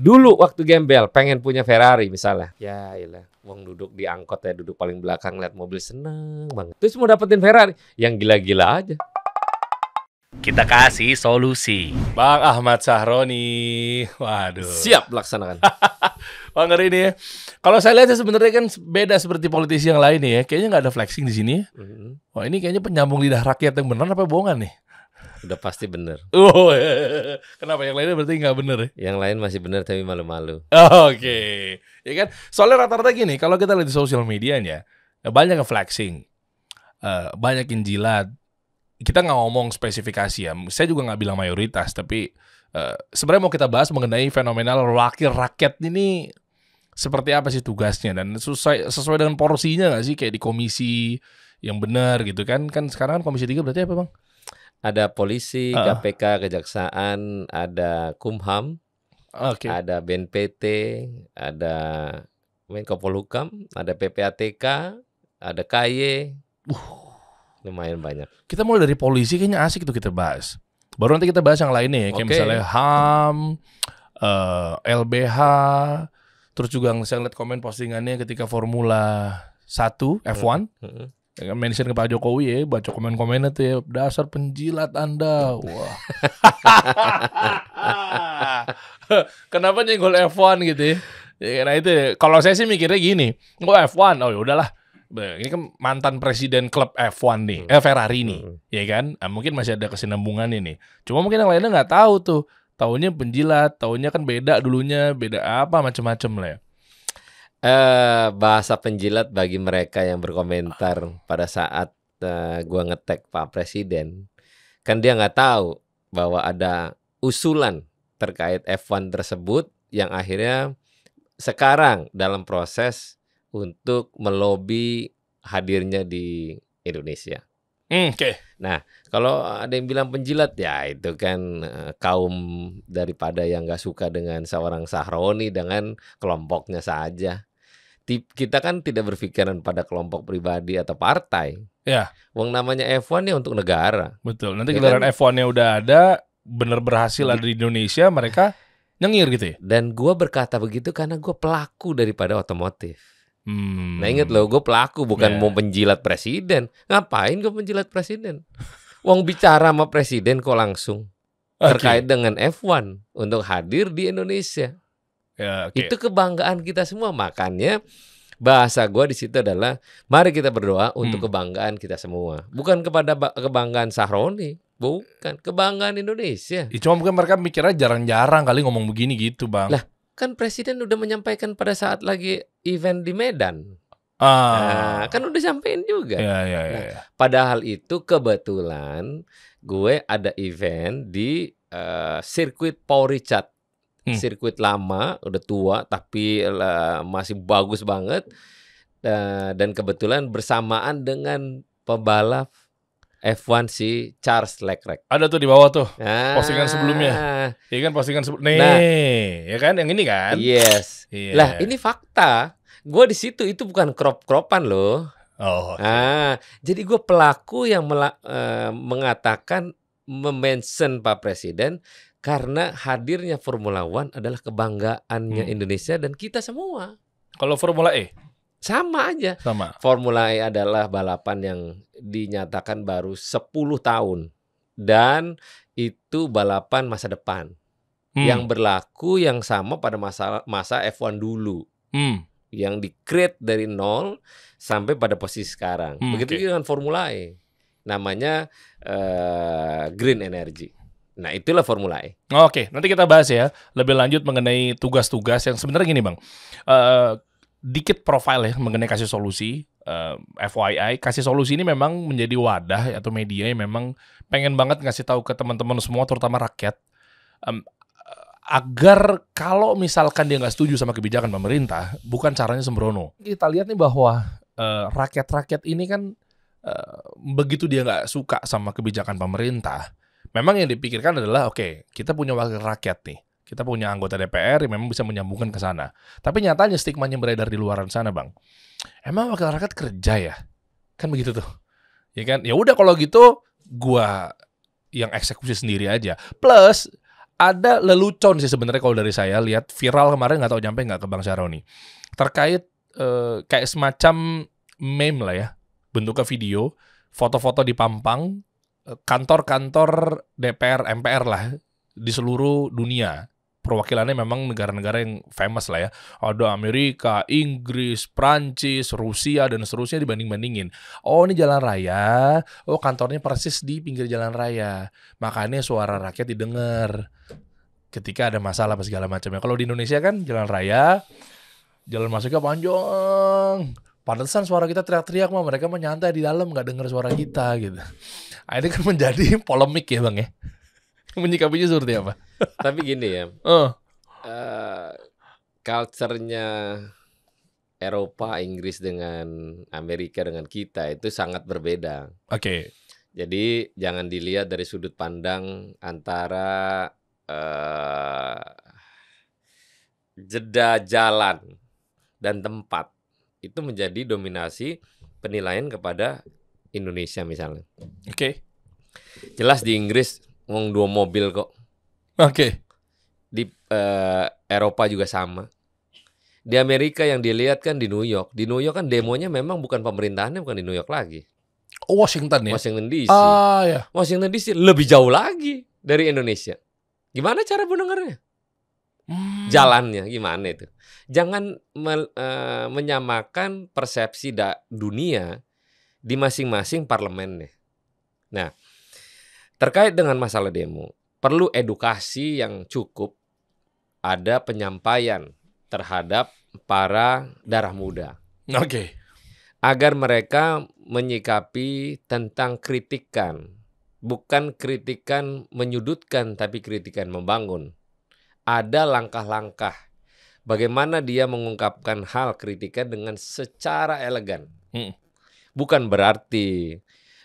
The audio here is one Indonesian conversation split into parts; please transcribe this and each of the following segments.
Dulu waktu gembel pengen punya Ferrari misalnya. Ya ilah, uang duduk di angkot ya duduk paling belakang lihat mobil seneng banget. Terus mau dapetin Ferrari yang gila-gila aja. Kita kasih solusi. Bang Ahmad Sahroni. Waduh. Siap laksanakan. Bang ngeri nih ya. Kalau saya lihat sebenarnya kan beda seperti politisi yang lain nih ya. Kayaknya nggak ada flexing di sini. Mm -hmm. Wah ini kayaknya penyambung lidah rakyat yang benar apa bohongan nih? Udah pasti bener. Oh, iya, iya, iya. kenapa yang lainnya berarti nggak bener ya? Yang lain masih bener tapi malu-malu. Oh, Oke, okay. ya kan. Soalnya rata-rata gini, kalau kita lihat di sosial medianya banyak yang flexing, eh, banyak yang jilat. Kita nggak ngomong spesifikasi ya. Saya juga nggak bilang mayoritas, tapi uh, sebenarnya mau kita bahas mengenai fenomenal wakil rakyat ini seperti apa sih tugasnya dan sesuai sesuai dengan porsinya nggak sih kayak di komisi yang benar gitu kan kan sekarang kan komisi tiga berarti apa bang ada polisi, uh. KPK, kejaksaan, ada Kumham, okay. ada BNPT, ada Menko Polhukam, ada PPATK, ada KY. Uh. Lumayan banyak. Kita mulai dari polisi kayaknya asik tuh kita bahas. Baru nanti kita bahas yang lainnya ya, kayak okay. misalnya HAM, uh, eh, LBH, terus juga yang saya lihat komen postingannya ketika Formula 1 F1. Uh -huh. Ya kan, mention ke Pak Jokowi ya, baca komen-komennya tuh ya, dasar penjilat Anda. Wah. Kenapa nyenggol F1 gitu ya? ya karena itu, kalau saya sih mikirnya gini, gua F1, oh ya udahlah. Ini kan mantan presiden klub F1 nih, hmm. eh Ferrari nih, hmm. ya kan? Nah, mungkin masih ada kesinambungan ini. Cuma mungkin yang lainnya nggak tahu tuh. tahunya penjilat, tahunya kan beda dulunya, beda apa macam-macam lah ya uh, bahasa penjilat bagi mereka yang berkomentar pada saat uh, gua ngetek Pak Presiden kan dia nggak tahu bahwa ada usulan terkait F1 tersebut yang akhirnya sekarang dalam proses untuk melobi hadirnya di Indonesia. Hmm, oke. Okay. Nah, kalau ada yang bilang penjilat, ya itu kan eh, kaum daripada yang nggak suka dengan seorang Sahroni dengan kelompoknya saja kita kan tidak berpikiran pada kelompok pribadi atau partai. Ya. Uang namanya F1 ya untuk negara. Betul. Nanti ya kan? F1-nya udah ada, bener berhasil ada di Indonesia, mereka nyengir gitu ya. Dan gue berkata begitu karena gue pelaku daripada otomotif. Hmm. Nah inget loh, gue pelaku bukan yeah. mau penjilat presiden. Ngapain gue penjilat presiden? Uang bicara sama presiden kok langsung okay. terkait dengan F1 untuk hadir di Indonesia. Ya, okay. Itu kebanggaan kita semua. Makanya bahasa gue di situ adalah mari kita berdoa untuk hmm. kebanggaan kita semua bukan kepada kebanggaan Sahroni bukan kebanggaan Indonesia ya, cuma mungkin mereka mikirnya jarang-jarang kali ngomong begini gitu bang lah kan presiden udah menyampaikan pada saat lagi event di Medan Ah. Nah, kan udah sampein juga. Ya, ya, ya, nah, ya. Padahal itu kebetulan gue ada event di uh, sirkuit Paul Richard hmm. sirkuit lama udah tua tapi uh, masih bagus banget uh, dan kebetulan bersamaan dengan pebalap F1 si Charles Leclerc. Ada tuh di bawah tuh ah. postingan sebelumnya. Iya kan postingan sebelumnya. Nah, ya kan yang ini kan. Yes. Yeah. Lah ini fakta. Gue di situ itu bukan crop cropan loh. Oh. Okay. Ah, jadi gue pelaku yang uh, mengatakan memention Pak Presiden karena hadirnya Formula One adalah kebanggaannya hmm. Indonesia dan kita semua. Kalau Formula E? Sama aja. Sama. Formula E adalah balapan yang dinyatakan baru 10 tahun. Dan itu balapan masa depan. Hmm. Yang berlaku yang sama pada masa, masa F1 dulu. Hmm. Yang di dari nol sampai pada posisi sekarang. Hmm, Begitu okay. dengan Formula E. Namanya uh, Green Energy. Nah, itulah Formula E. Oke, nanti kita bahas ya lebih lanjut mengenai tugas-tugas yang sebenarnya gini, Bang. Uh, dikit profile ya mengenai kasih solusi. Uh, eh, FYI, kasih solusi ini memang menjadi wadah atau media yang memang pengen banget ngasih tahu ke teman-teman semua, terutama rakyat, um, agar kalau misalkan dia nggak setuju sama kebijakan pemerintah, bukan caranya sembrono. Kita lihat nih bahwa rakyat eh, rakyat-rakyat ini kan uh, begitu dia nggak suka sama kebijakan pemerintah, memang yang dipikirkan adalah oke okay, kita punya wakil rakyat nih kita punya anggota DPR yang memang bisa menyambungkan ke sana tapi nyatanya stigma yang beredar di luaran sana bang emang wakil rakyat kerja ya kan begitu tuh ya kan ya udah kalau gitu gua yang eksekusi sendiri aja plus ada lelucon sih sebenarnya kalau dari saya lihat viral kemarin nggak tahu nyampe nggak ke bang Syaroni terkait eh, kayak semacam meme lah ya bentuknya video foto-foto di Pampang kantor-kantor DPR MPR lah di seluruh dunia perwakilannya memang negara-negara yang famous lah ya. Ada Amerika, Inggris, Prancis, Rusia dan seterusnya dibanding-bandingin. Oh, ini jalan raya. Oh, kantornya persis di pinggir jalan raya. Makanya suara rakyat didengar ketika ada masalah apa segala macamnya. Kalau di Indonesia kan jalan raya, jalan masuknya panjang. Pantesan suara kita teriak-teriak mah mereka menyantai di dalam nggak dengar suara kita gitu. Akhirnya kan menjadi polemik ya bang ya. Menyikapinya seperti apa? Tapi gini ya. oh. Uh, culturenya Eropa, Inggris dengan Amerika dengan kita itu sangat berbeda. Oke. Okay. Jadi jangan dilihat dari sudut pandang antara uh, jeda jalan dan tempat itu menjadi dominasi penilaian kepada Indonesia misalnya. Oke. Okay. Jelas di Inggris ngomong dua mobil kok. Oke. Okay. Di uh, Eropa juga sama. Di Amerika yang dilihat kan di New York. Di New York kan demonya memang bukan pemerintahannya bukan di New York lagi. Oh, Washington ya. Washington DC. Ah ya. Washington DC lebih jauh lagi dari Indonesia. Gimana cara mendengarnya? Hmm. Jalannya gimana itu? Jangan me, uh, eh, menyamakan persepsi da dunia di masing-masing parlemen nih. Nah, terkait dengan masalah demo, perlu edukasi yang cukup ada penyampaian terhadap para darah muda. Oke. Okay. Agar mereka menyikapi tentang kritikan, bukan kritikan menyudutkan tapi kritikan membangun. Ada langkah-langkah bagaimana dia mengungkapkan hal kritikan dengan secara elegan. Hmm. Bukan berarti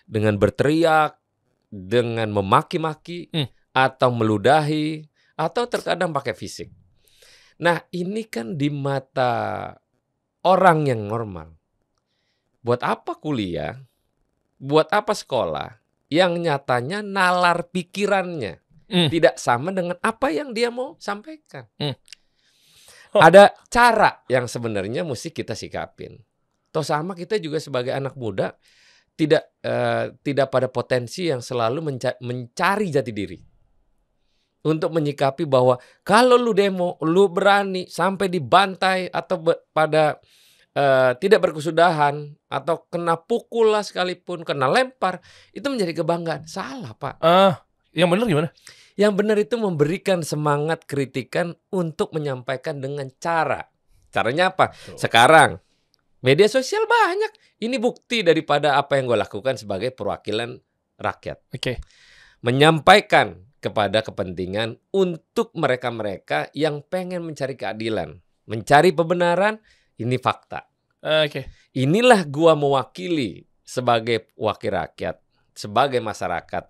dengan berteriak, dengan memaki-maki, hmm. atau meludahi, atau terkadang pakai fisik. Nah, ini kan di mata orang yang normal. Buat apa kuliah? Buat apa sekolah? Yang nyatanya nalar pikirannya hmm. tidak sama dengan apa yang dia mau sampaikan. Hmm. Ada cara yang sebenarnya mesti kita sikapin. Toh sama kita juga sebagai anak muda tidak uh, tidak pada potensi yang selalu menca mencari jati diri. Untuk menyikapi bahwa kalau lu demo, lu berani sampai dibantai atau pada uh, tidak berkesudahan atau kena pukul lah sekalipun, kena lempar, itu menjadi kebanggaan. Salah, Pak. Uh, yang benar gimana? Yang benar itu memberikan semangat kritikan untuk menyampaikan dengan cara. Caranya apa? Sekarang Media sosial banyak. Ini bukti daripada apa yang gue lakukan sebagai perwakilan rakyat. Oke. Okay. Menyampaikan kepada kepentingan untuk mereka-mereka yang pengen mencari keadilan, mencari pembenaran, ini fakta. Eh, oke. Okay. Inilah gua mewakili sebagai wakil rakyat, sebagai masyarakat.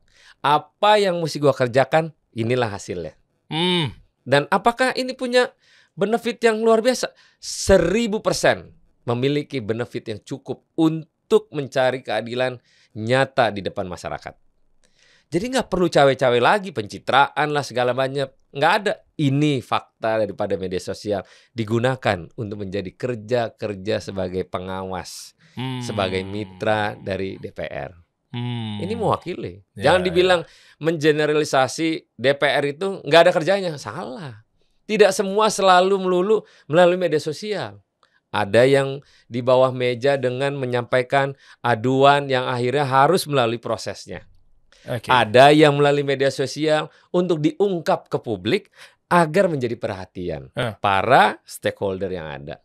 Apa yang mesti gua kerjakan, inilah hasilnya. Hmm. Dan apakah ini punya benefit yang luar biasa? Seribu persen memiliki benefit yang cukup untuk mencari keadilan nyata di depan masyarakat. Jadi nggak perlu cawe-cawe lagi pencitraan lah segala banyak. Nggak ada. Ini fakta daripada media sosial digunakan untuk menjadi kerja-kerja sebagai pengawas, hmm. sebagai mitra dari DPR. Hmm. Ini mewakili. Ya, Jangan ya, dibilang ya. mengeneralisasi DPR itu nggak ada kerjanya. Salah. Tidak semua selalu melulu melalui media sosial. Ada yang di bawah meja dengan menyampaikan aduan yang akhirnya harus melalui prosesnya. Okay. Ada yang melalui media sosial untuk diungkap ke publik agar menjadi perhatian uh. para stakeholder yang ada.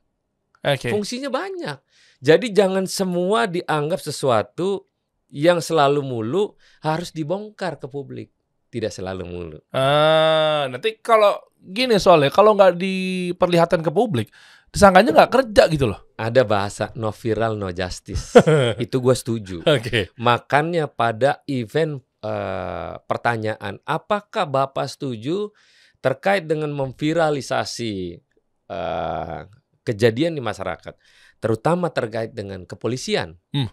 Okay. Fungsinya banyak. Jadi jangan semua dianggap sesuatu yang selalu mulu harus dibongkar ke publik. Tidak selalu mulu. Ah, nanti kalau gini soalnya kalau nggak diperlihatkan ke publik, disangkanya nggak kerja gitu loh. Ada bahasa no viral no justice. Itu gue setuju. Okay. Makanya pada event uh, pertanyaan, apakah bapak setuju terkait dengan memviralisasi uh, kejadian di masyarakat, terutama terkait dengan kepolisian? Hmm.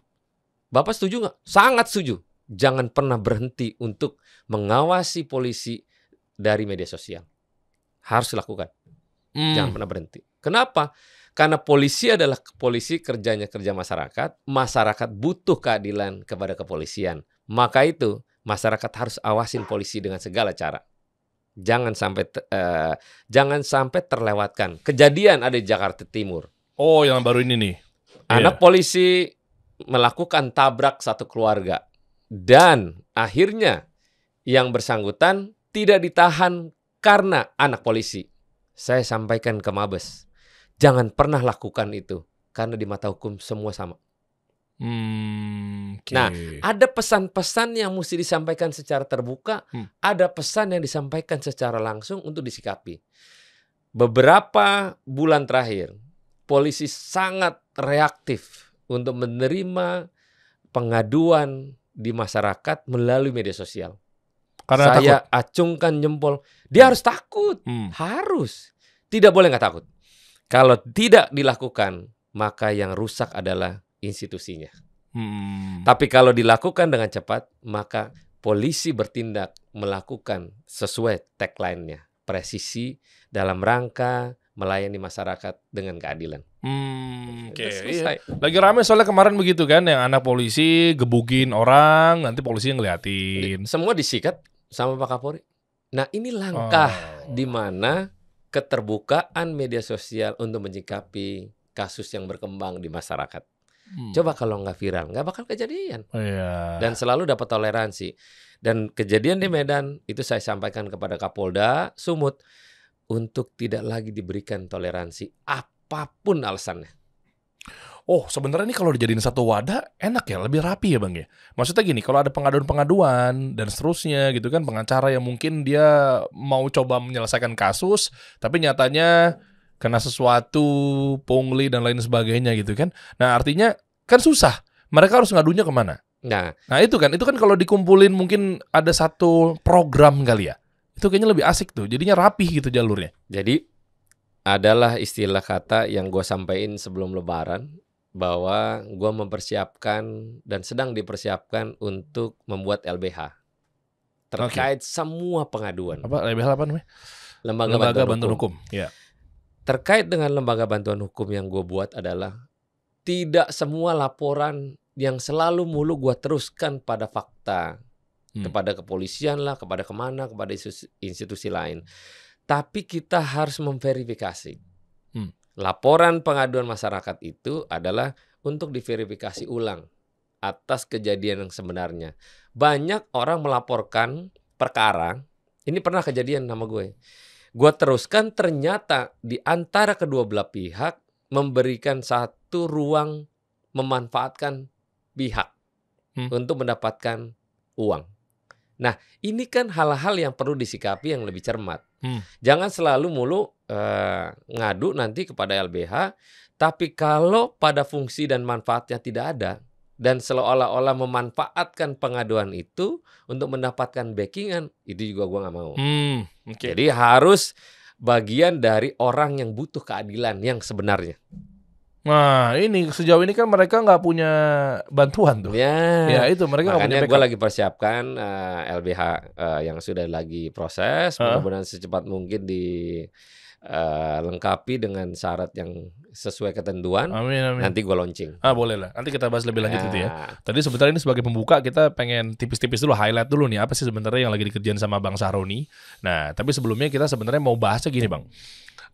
Bapak setuju nggak? Sangat setuju. Jangan pernah berhenti untuk mengawasi polisi dari media sosial. Harus dilakukan. Hmm. Jangan pernah berhenti. Kenapa? Karena polisi adalah polisi kerjanya kerja masyarakat, masyarakat butuh keadilan kepada kepolisian. Maka itu masyarakat harus awasin polisi dengan segala cara. Jangan sampai uh, jangan sampai terlewatkan. Kejadian ada di Jakarta Timur. Oh, yang baru ini nih. Anak yeah. polisi melakukan tabrak satu keluarga dan akhirnya yang bersangkutan tidak ditahan karena anak polisi. Saya sampaikan ke Mabes, jangan pernah lakukan itu karena di mata hukum semua sama. Hmm, okay. Nah, ada pesan-pesan yang mesti disampaikan secara terbuka, hmm. ada pesan yang disampaikan secara langsung untuk disikapi. Beberapa bulan terakhir, polisi sangat reaktif untuk menerima pengaduan di masyarakat melalui media sosial. Karena saya takut. acungkan jempol. Dia harus takut, hmm. harus. Tidak boleh nggak takut. Kalau tidak dilakukan, maka yang rusak adalah institusinya. Hmm. Tapi kalau dilakukan dengan cepat, maka polisi bertindak melakukan sesuai tagline-nya, presisi dalam rangka melayani masyarakat dengan keadilan. Hmm, oke. Okay. Iya. Lagi rame soalnya kemarin begitu kan, yang anak polisi gebukin orang, nanti polisi ngeliatin. Semua disikat, sama Pak Kapolri. Nah ini langkah oh. di mana keterbukaan media sosial untuk menyikapi kasus yang berkembang di masyarakat. Hmm. Coba kalau nggak viral, nggak bakal kejadian. Oh, iya. Dan selalu dapat toleransi. Dan kejadian di Medan itu saya sampaikan kepada Kapolda Sumut untuk tidak lagi diberikan toleransi apapun alasannya oh sebenarnya ini kalau dijadiin satu wadah enak ya, lebih rapi ya bang ya. Maksudnya gini, kalau ada pengaduan-pengaduan dan seterusnya gitu kan, pengacara yang mungkin dia mau coba menyelesaikan kasus, tapi nyatanya kena sesuatu, pungli dan lain sebagainya gitu kan. Nah artinya kan susah, mereka harus ngadunya kemana? Nah, nah itu kan, itu kan kalau dikumpulin mungkin ada satu program kali ya. Itu kayaknya lebih asik tuh, jadinya rapi gitu jalurnya. Jadi adalah istilah kata yang gue sampaikan sebelum lebaran bahwa gue mempersiapkan dan sedang dipersiapkan untuk membuat LBH terkait okay. semua pengaduan. Apa LBH apa namanya? Lembaga, lembaga bantuan, bantuan hukum. hukum. Ya. Terkait dengan lembaga bantuan hukum yang gue buat adalah tidak semua laporan yang selalu mulu gue teruskan pada fakta hmm. kepada kepolisian lah, kepada kemana, kepada institusi, institusi lain. Tapi kita harus memverifikasi laporan pengaduan masyarakat itu adalah untuk diverifikasi ulang atas kejadian yang sebenarnya. Banyak orang melaporkan perkara, ini pernah kejadian nama gue. Gue teruskan ternyata di antara kedua belah pihak memberikan satu ruang memanfaatkan pihak hmm. untuk mendapatkan uang. Nah, ini kan hal-hal yang perlu disikapi yang lebih cermat. Hmm. Jangan selalu mulu Eh, ngadu nanti kepada LBH, tapi kalau pada fungsi dan manfaatnya tidak ada dan seolah-olah memanfaatkan pengaduan itu untuk mendapatkan backingan, itu juga gue nggak mau. Hmm, okay. Jadi harus bagian dari orang yang butuh keadilan yang sebenarnya. Nah, ini sejauh ini kan mereka nggak punya bantuan tuh. Ya, ya itu mereka makanya gue lagi persiapkan uh, eh, LBH uh, eh, yang sudah lagi proses, mudah-mudahan uh. secepat mungkin di uh, lengkapi dengan syarat yang sesuai ketentuan. Amin, amin. Nanti gue launching. Ah boleh lah. Nanti kita bahas lebih lanjut ya. ya. Tadi sebentar ini sebagai pembuka kita pengen tipis-tipis dulu highlight dulu nih apa sih sebenarnya yang lagi dikerjain sama Bang Saroni. Nah tapi sebelumnya kita sebenarnya mau bahas gini bang.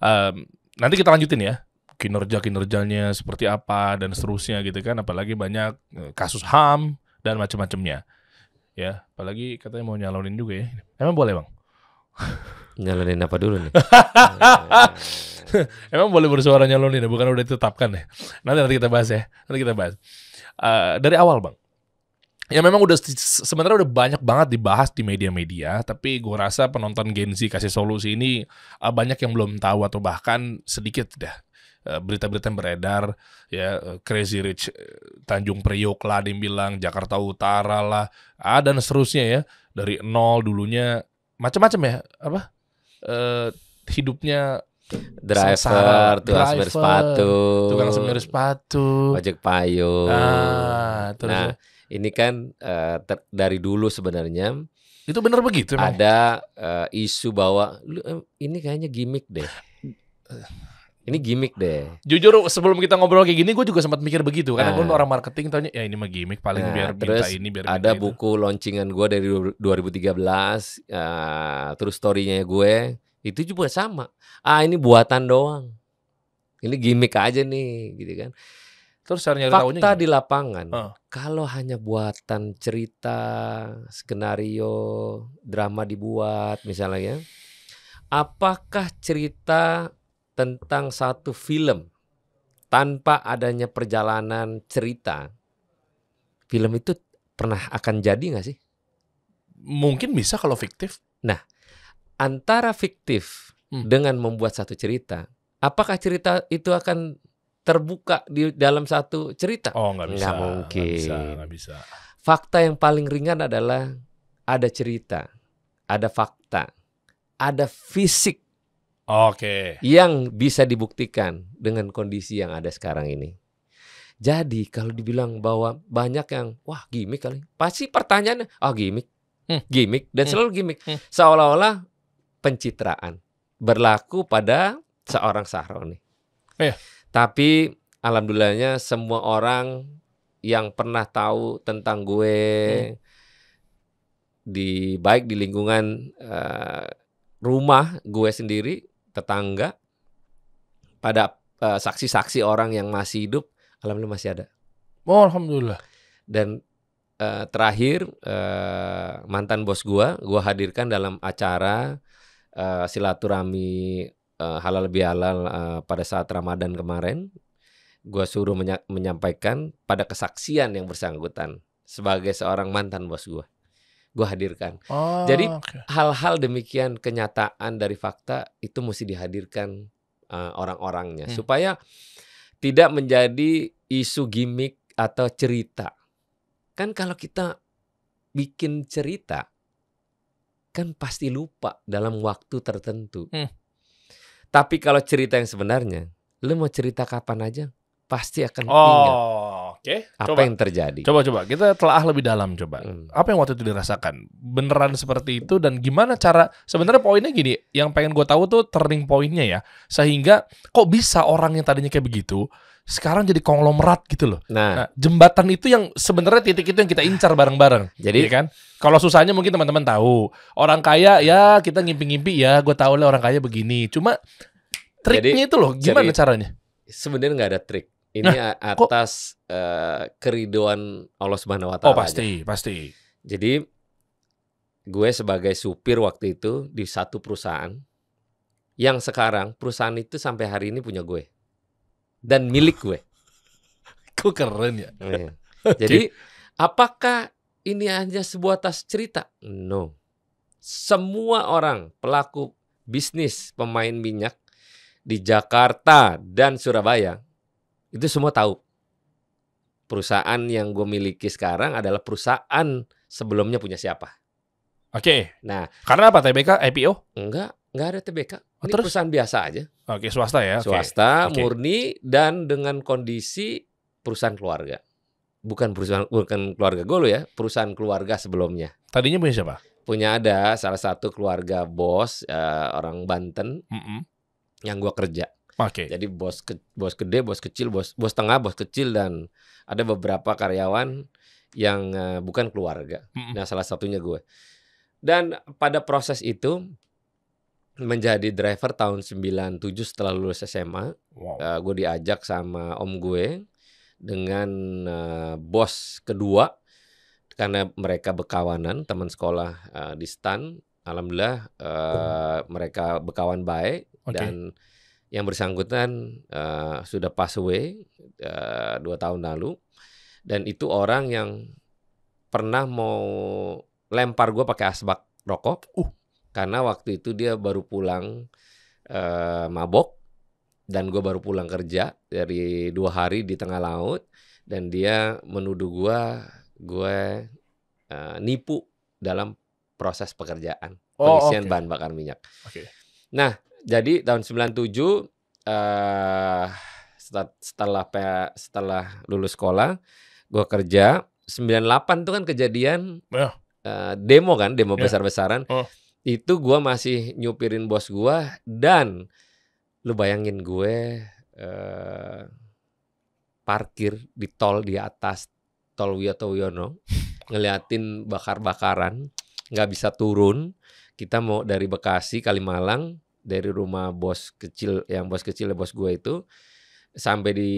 Um, nanti kita lanjutin ya kinerja kinerjanya seperti apa dan seterusnya gitu kan. Apalagi banyak eh, kasus ham dan macam-macamnya. Ya apalagi katanya mau nyalonin juga ya. Emang boleh bang? Nyalonin apa dulu nih? Emang boleh bersuara nyalonin bukan udah ditetapkan ya. Nanti nanti kita bahas ya. Nanti kita bahas. Uh, dari awal, Bang. Ya memang udah sebenarnya udah banyak banget dibahas di media-media, tapi gue rasa penonton Gen Z kasih solusi ini eh, banyak yang belum tahu atau bahkan sedikit dah eh, berita-berita yang beredar ya Crazy Rich Tanjung Priok lah dia bilang Jakarta Utara lah ah, dan seterusnya ya dari nol dulunya macam-macam ya apa uh, hidupnya driver, sengsara, tukang semir sepatu, tukang semir sepatu, ojek payung. Ah, terus nah, ya. ini kan uh, ter, dari dulu sebenarnya itu benar begitu. Ada uh, isu bahwa ini kayaknya gimmick deh. Ini gimmick deh. Jujur sebelum kita ngobrol kayak gini, gue juga sempat mikir begitu. Karena nah. gue orang marketing tanya, ya ini mah gimmick paling nah, biar terus minta ini biar ada minta buku itu. launchingan gue dari 2013, uh, ah, terus storynya gue itu juga sama. Ah ini buatan doang. Ini gimmick aja nih, gitu kan. Terus cara nyari Fakta di lapangan, uh. kalau hanya buatan cerita, skenario, drama dibuat misalnya, ya, apakah cerita tentang satu film tanpa adanya perjalanan cerita, film itu pernah akan jadi nggak sih? Mungkin bisa kalau fiktif. Nah, antara fiktif hmm. dengan membuat satu cerita, apakah cerita itu akan terbuka di dalam satu cerita? Oh, nggak bisa. Nggak mungkin. Nggak bisa, nggak bisa. Fakta yang paling ringan adalah ada cerita, ada fakta, ada fisik Oke. Okay. Yang bisa dibuktikan dengan kondisi yang ada sekarang ini. Jadi kalau dibilang bahwa banyak yang wah gimmick kali, pasti pertanyaannya ah oh, gimmick, hmm. gimmick dan hmm. selalu gimmick, hmm. seolah-olah pencitraan berlaku pada seorang Sahroni. Oh, iya. Tapi alhamdulillahnya semua orang yang pernah tahu tentang gue hmm. di baik di lingkungan uh, rumah gue sendiri tetangga pada saksi eh, saksi-saksi orang yang masih hidup alhamdulillah masih ada. Oh, alhamdulillah. Dan uh, terakhir uh, mantan bos gua gua hadirkan dalam acara uh, silaturahmi uh, halal bihalal uh, pada saat Ramadan kemarin. Gua suruh menyampaikan pada kesaksian yang bersangkutan sebagai seorang mantan bos gua gue hadirkan. Oh, Jadi hal hal-hal demikian kenyataan dari fakta itu mesti dihadirkan uh, orang-orangnya hmm. supaya tidak menjadi isu gimmick atau cerita. Kan kalau kita bikin cerita kan pasti lupa dalam waktu tertentu. Hmm. Tapi kalau cerita yang sebenarnya, lu mau cerita kapan aja pasti akan oh, ingat okay. apa yang terjadi. Coba-coba kita telah lebih dalam coba. Hmm. Apa yang waktu itu dirasakan? Beneran seperti itu dan gimana cara? Sebenarnya poinnya gini, yang pengen gue tahu tuh turning pointnya ya, sehingga kok bisa orang yang tadinya kayak begitu sekarang jadi konglomerat gitu loh. Nah, nah jembatan itu yang sebenarnya titik itu yang kita incar bareng-bareng. Jadi ya kan, kalau susahnya mungkin teman-teman tahu orang kaya ya kita ngimpi-ngimpi ya, gue tahu lah orang kaya begini. Cuma triknya jadi, itu loh, gimana jadi, caranya? Sebenarnya nggak ada trik ini nah, atas kok, uh, eh, keriduan Allah Subhanahu wa oh, taala. Oh, pasti, aja. pasti. Jadi gue sebagai supir waktu itu di satu perusahaan yang sekarang perusahaan itu sampai hari ini punya gue dan milik gue. Kok keren ya? Jadi oh, iya. okay. Jadi apakah ini hanya sebuah tas cerita? No. Semua orang pelaku bisnis pemain minyak di Jakarta dan Surabaya itu semua tahu. Perusahaan yang gue miliki sekarang adalah perusahaan sebelumnya punya siapa. Oke. Okay. Nah, karena apa TBK IPO? Enggak, enggak ada TBK. Oh, Ini Terus? perusahaan biasa aja. Oke, okay, swasta ya. Okay. Swasta okay. murni dan dengan kondisi perusahaan keluarga. Bukan perusahaan bukan keluarga gue lo ya, perusahaan keluarga sebelumnya. Tadinya punya siapa? Punya ada salah satu keluarga bos uh, orang Banten. Mm -mm. Yang gue kerja Okay. Jadi bos ke, bos gede, bos kecil, bos bos tengah, bos kecil dan ada beberapa karyawan yang uh, bukan keluarga. Mm-hmm. Nah, salah satunya gue. Dan pada proses itu menjadi driver tahun 97 setelah lulus SMA. Wow. Uh, gue diajak sama om gue dengan uh, bos kedua karena mereka bekawanan teman sekolah uh, di stan. Alhamdulillah uh, oh. mereka berkawan baik okay. dan yang bersangkutan uh, sudah pass away uh, dua tahun lalu dan itu orang yang pernah mau lempar gue pakai asbak rokok uh. karena waktu itu dia baru pulang uh, mabok dan gue baru pulang kerja dari dua hari di tengah laut dan dia menuduh gue gue uh, nipu dalam proses pekerjaan oh, pengisian okay. bahan bakar minyak. Okay. Nah jadi tahun 97 eh uh, setelah setelah lulus sekolah gua kerja 98 tuh kan kejadian yeah. uh, eh, demo kan demo yeah. besar-besaran oh. itu gua masih nyupirin bos gua dan lu bayangin gue uh, parkir di tol di atas tol Wiyoto Wiono ngeliatin bakar-bakaran nggak bisa turun kita mau dari Bekasi Kalimalang dari rumah bos kecil yang bos kecil ya, bos gue itu sampai di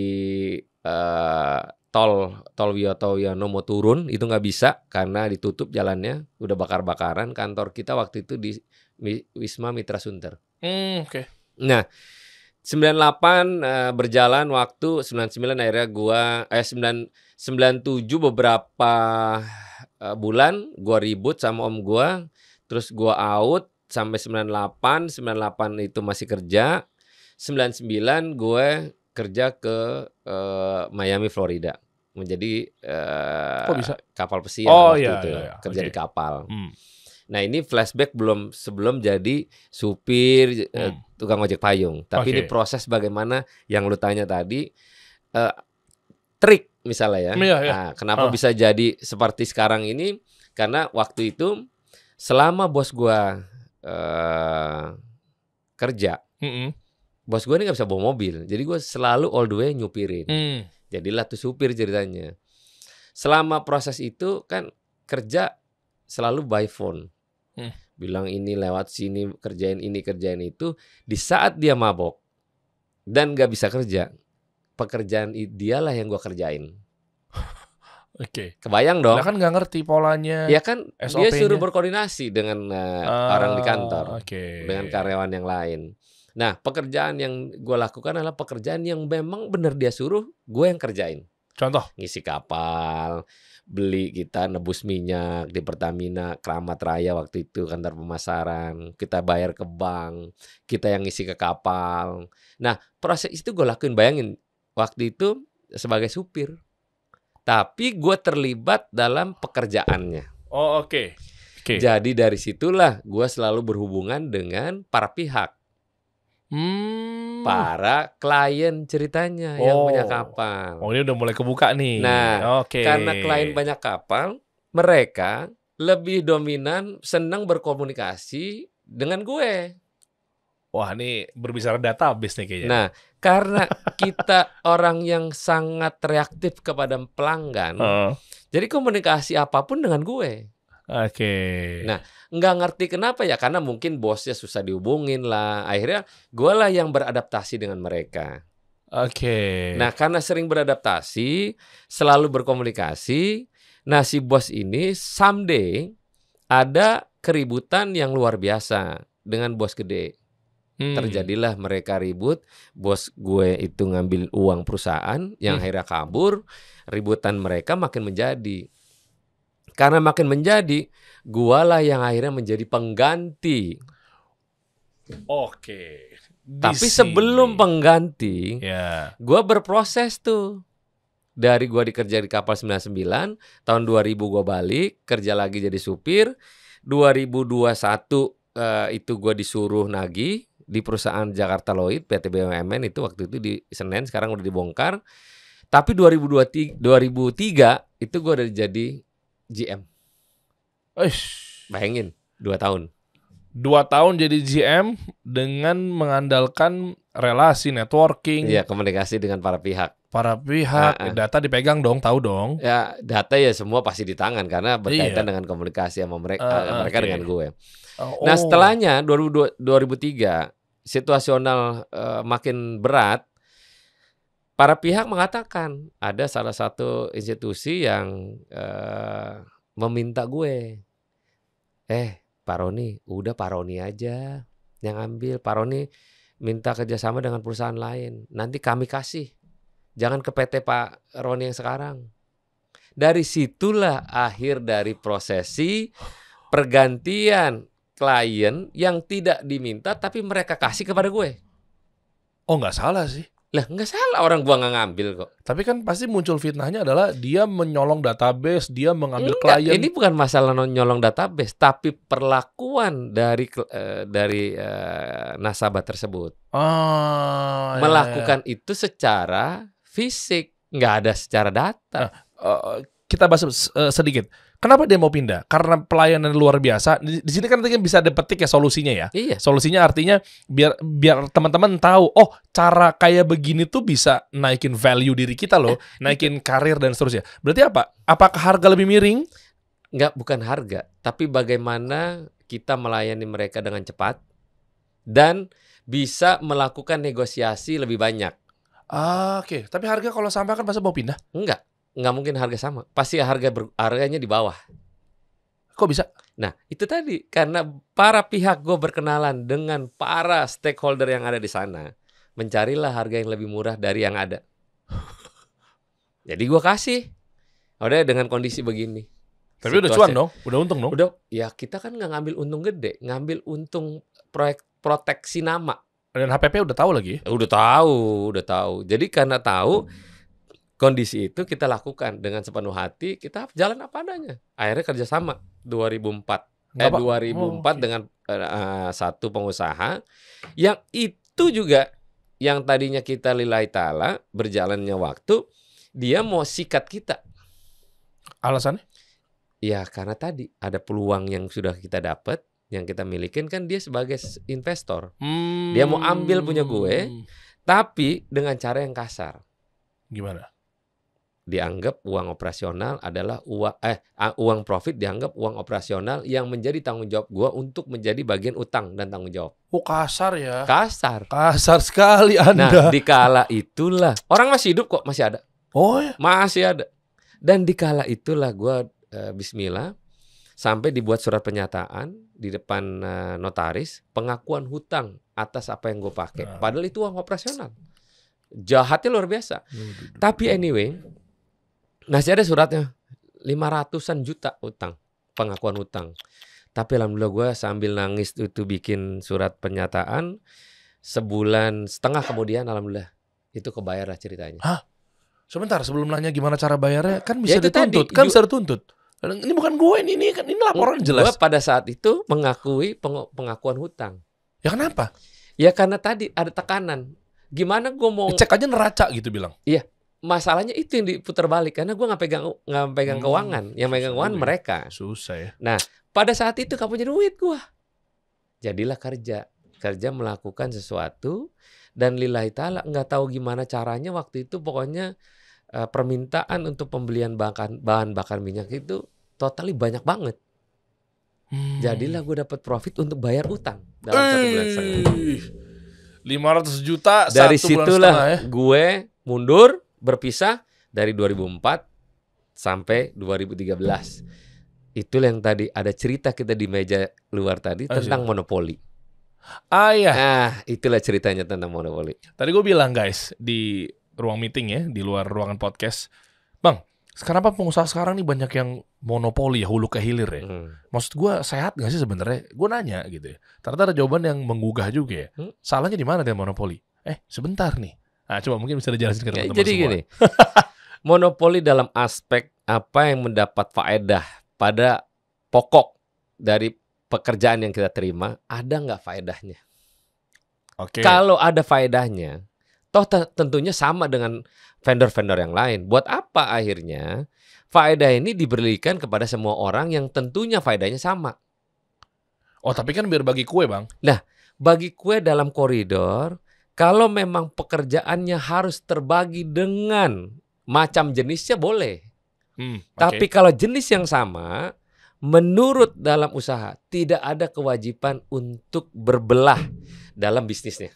uh, tol tol Wiyoto Wiono mau turun itu nggak bisa karena ditutup jalannya udah bakar-bakaran kantor kita waktu itu di Wisma Mitra Sunter. Mm, Oke. Okay. Nah 98 uh, eh, berjalan waktu 99 akhirnya gua eh 9 97 beberapa uh, bulan gua ribut sama om gua terus gua out sampai 98, 98 itu masih kerja. 99 gue kerja ke uh, Miami Florida menjadi uh, Kok bisa? kapal pesiar oh, waktu iya, itu. Iya, iya. Kerja okay. di kapal. Hmm. Nah, ini flashback belum sebelum jadi supir eh, hmm. uh, tukang ojek payung, tapi okay. ini proses bagaimana yang lu tanya tadi uh, trik misalnya ya. Yeah, yeah. Nah, kenapa uh. bisa jadi seperti sekarang ini? Karena waktu itu selama bos gua Eh, kerja, mm -hmm. bos gue ini nggak bisa bawa mobil, jadi gue selalu all the way nyupirin. Mm. Jadilah tuh supir ceritanya. Selama proses itu kan kerja selalu by phone. Mm. Bilang ini lewat sini, kerjain ini, kerjain itu. Di saat dia mabok dan nggak bisa kerja, pekerjaan dialah yang gue kerjain. Oke. Okay. Kebayang dong. Dia kan nggak ngerti polanya. Ya kan dia suruh berkoordinasi dengan uh, orang di kantor. Okay. Dengan karyawan yang lain. Nah, pekerjaan yang gue lakukan adalah pekerjaan yang memang benar dia suruh, gue yang kerjain. Contoh? Ngisi kapal, beli kita nebus minyak di Pertamina, Keramat Raya waktu itu kantor pemasaran, kita bayar ke bank, kita yang ngisi ke kapal. Nah, proses itu gue lakuin. Bayangin, waktu itu sebagai supir tapi gue terlibat dalam pekerjaannya. Oh oke. Okay. Okay. Jadi dari situlah gue selalu berhubungan dengan para pihak, hmm. para klien ceritanya oh. yang punya oh. kapal. Oh ini udah mulai kebuka nih. Nah, okay. karena klien banyak kapal, mereka lebih dominan senang berkomunikasi dengan gue wah ini berbicara data database nih kayaknya. Nah, karena kita orang yang sangat reaktif kepada pelanggan, uh. jadi komunikasi apapun dengan gue. Oke. Okay. Nah, nggak ngerti kenapa ya karena mungkin bosnya susah dihubungin lah. Akhirnya gue lah yang beradaptasi dengan mereka. Oke. Okay. Nah, karena sering beradaptasi, selalu berkomunikasi. Nah, si bos ini someday ada keributan yang luar biasa dengan bos gede. Hmm. Terjadilah mereka ribut, bos gue itu ngambil uang perusahaan yang hmm. akhirnya kabur, ributan mereka makin menjadi. Karena makin menjadi, lah yang akhirnya menjadi pengganti. Oke. Di Tapi sini. sebelum pengganti, yeah. gue berproses tuh. Dari gue dikerja di kapal 99, tahun 2000 gue balik, kerja lagi jadi supir. 2021 uh, eh, itu gue disuruh nagih di perusahaan Jakarta Lloyd PT BUMN itu waktu itu di Senen sekarang udah dibongkar. Tapi 2023 2003 itu gue udah jadi GM. Eish. Bayangin, dua tahun. Dua tahun jadi GM dengan mengandalkan relasi networking. Iya, komunikasi dengan para pihak. Para pihak, nah, data dipegang dong, tahu dong. Ya, data ya semua pasti di tangan karena berkaitan iya. dengan komunikasi sama mereka, uh, mereka okay. dengan iya. gue. Uh, oh. Nah, oh. setelahnya 2002, 2003 situasional uh, makin berat, para pihak mengatakan ada salah satu institusi yang uh, meminta gue, eh Pak Roni, udah Pak Roni aja yang ambil. Pak Roni minta kerjasama dengan perusahaan lain. Nanti kami kasih. Jangan ke PT Pak Roni yang sekarang. Dari situlah akhir dari prosesi pergantian klien yang tidak diminta tapi mereka kasih kepada gue. Oh nggak salah sih. Lah nggak salah orang gue nggak ngambil kok. Tapi kan pasti muncul fitnahnya adalah dia menyolong database, dia mengambil Enggak, klien. Ini bukan masalah menyolong database, tapi perlakuan dari uh, dari uh, nasabah tersebut. Ah, iya, melakukan iya, iya, itu secara fisik, nggak ada secara data. Nah, uh, kita bahas uh, sedikit. Kenapa dia mau pindah? Karena pelayanan luar biasa. Di, di sini kan nanti bisa dipetik ya solusinya ya. Iya. Solusinya artinya biar biar teman-teman tahu, oh cara kayak begini tuh bisa naikin value diri kita loh, naikin karir dan seterusnya. Berarti apa? Apakah harga lebih miring? Enggak, bukan harga, tapi bagaimana kita melayani mereka dengan cepat dan bisa melakukan negosiasi lebih banyak. Ah, Oke, okay. tapi harga kalau sampai kan pasti mau pindah? Enggak, nggak mungkin harga sama. Pasti harga ber, harganya di bawah. Kok bisa? Nah, itu tadi karena para pihak gue berkenalan dengan para stakeholder yang ada di sana, mencarilah harga yang lebih murah dari yang ada. Jadi gue kasih, udah dengan kondisi begini. Tapi situasi. udah cuan dong, udah untung dong. Udah, ya kita kan nggak ngambil untung gede, ngambil untung proyek proteksi nama. Dan HPP udah tahu lagi? udah tahu, udah tahu. Jadi karena tahu. Hmm kondisi itu kita lakukan dengan sepenuh hati kita jalan apa adanya akhirnya kerjasama 2004 eh 2004 oh, okay. dengan uh, satu pengusaha yang itu juga yang tadinya kita lilai tala berjalannya waktu dia mau sikat kita alasannya ya karena tadi ada peluang yang sudah kita dapat yang kita milikin kan dia sebagai investor hmm. dia mau ambil punya hmm. gue tapi dengan cara yang kasar gimana dianggap uang operasional adalah uang eh uang profit dianggap uang operasional yang menjadi tanggung jawab gua untuk menjadi bagian utang dan tanggung jawab. Oh kasar ya. Kasar. Kasar sekali Anda. Nah, kala itulah orang masih hidup kok masih ada. Oh ya. Masih ada. Dan di kala itulah gua eh, bismillah sampai dibuat surat pernyataan di depan uh, notaris pengakuan hutang atas apa yang gue pakai. Nah. Padahal itu uang operasional. Jahatnya luar biasa. Hmm. Tapi anyway, masih ada suratnya. 500-an juta utang, pengakuan utang. Tapi alhamdulillah gue sambil nangis itu bikin surat pernyataan. Sebulan setengah kemudian alhamdulillah itu kebayar lah ceritanya. Hah? Sebentar sebelum nanya gimana cara bayarnya kan bisa ya dituntut, tadi, kan bisa dituntut. Ini bukan gue ini, ini kan ini laporan jelas. Gue pada saat itu mengakui peng pengakuan hutang. Ya kenapa? Ya karena tadi ada tekanan. Gimana gue mau cek aja neraca gitu bilang. Iya, masalahnya itu yang diputar balik karena gue nggak pegang nggak pegang hmm, keuangan yang pegang keuangan ya. mereka susah ya nah pada saat itu kamu punya duit gue jadilah kerja kerja melakukan sesuatu dan lillahi taala nggak tahu gimana caranya waktu itu pokoknya uh, permintaan untuk pembelian bahan bahan bakar minyak itu totally banyak banget hmm. jadilah gue dapat profit untuk bayar utang dalam Eih. satu bulan lima ratus juta dari satu situlah setengah, ya. gue mundur berpisah dari 2004 sampai 2013. Itu yang tadi ada cerita kita di meja luar tadi tentang monopoli. Ah iya. Nah, itulah ceritanya tentang monopoli. Tadi gue bilang guys di ruang meeting ya, di luar ruangan podcast. Bang, sekarang apa pengusaha sekarang nih banyak yang monopoli ya hulu ke hilir ya. Hmm. Maksud gue sehat gak sih sebenarnya? Gue nanya gitu ya. Ternyata ada jawaban yang menggugah juga ya. Hmm? Salahnya di mana dia monopoli? Eh sebentar nih Nah, coba mungkin bisa dijelasin ke teman-teman Jadi semua. gini, monopoli dalam aspek apa yang mendapat faedah pada pokok dari pekerjaan yang kita terima, ada nggak faedahnya? Oke. Okay. Kalau ada faedahnya, toh tentunya sama dengan vendor-vendor yang lain. Buat apa akhirnya faedah ini diberikan kepada semua orang yang tentunya faedahnya sama? Oh, tapi kan biar bagi kue, Bang. Nah, bagi kue dalam koridor kalau memang pekerjaannya harus terbagi dengan macam jenisnya boleh. Hmm, okay. Tapi kalau jenis yang sama, menurut dalam usaha tidak ada kewajiban untuk berbelah dalam bisnisnya.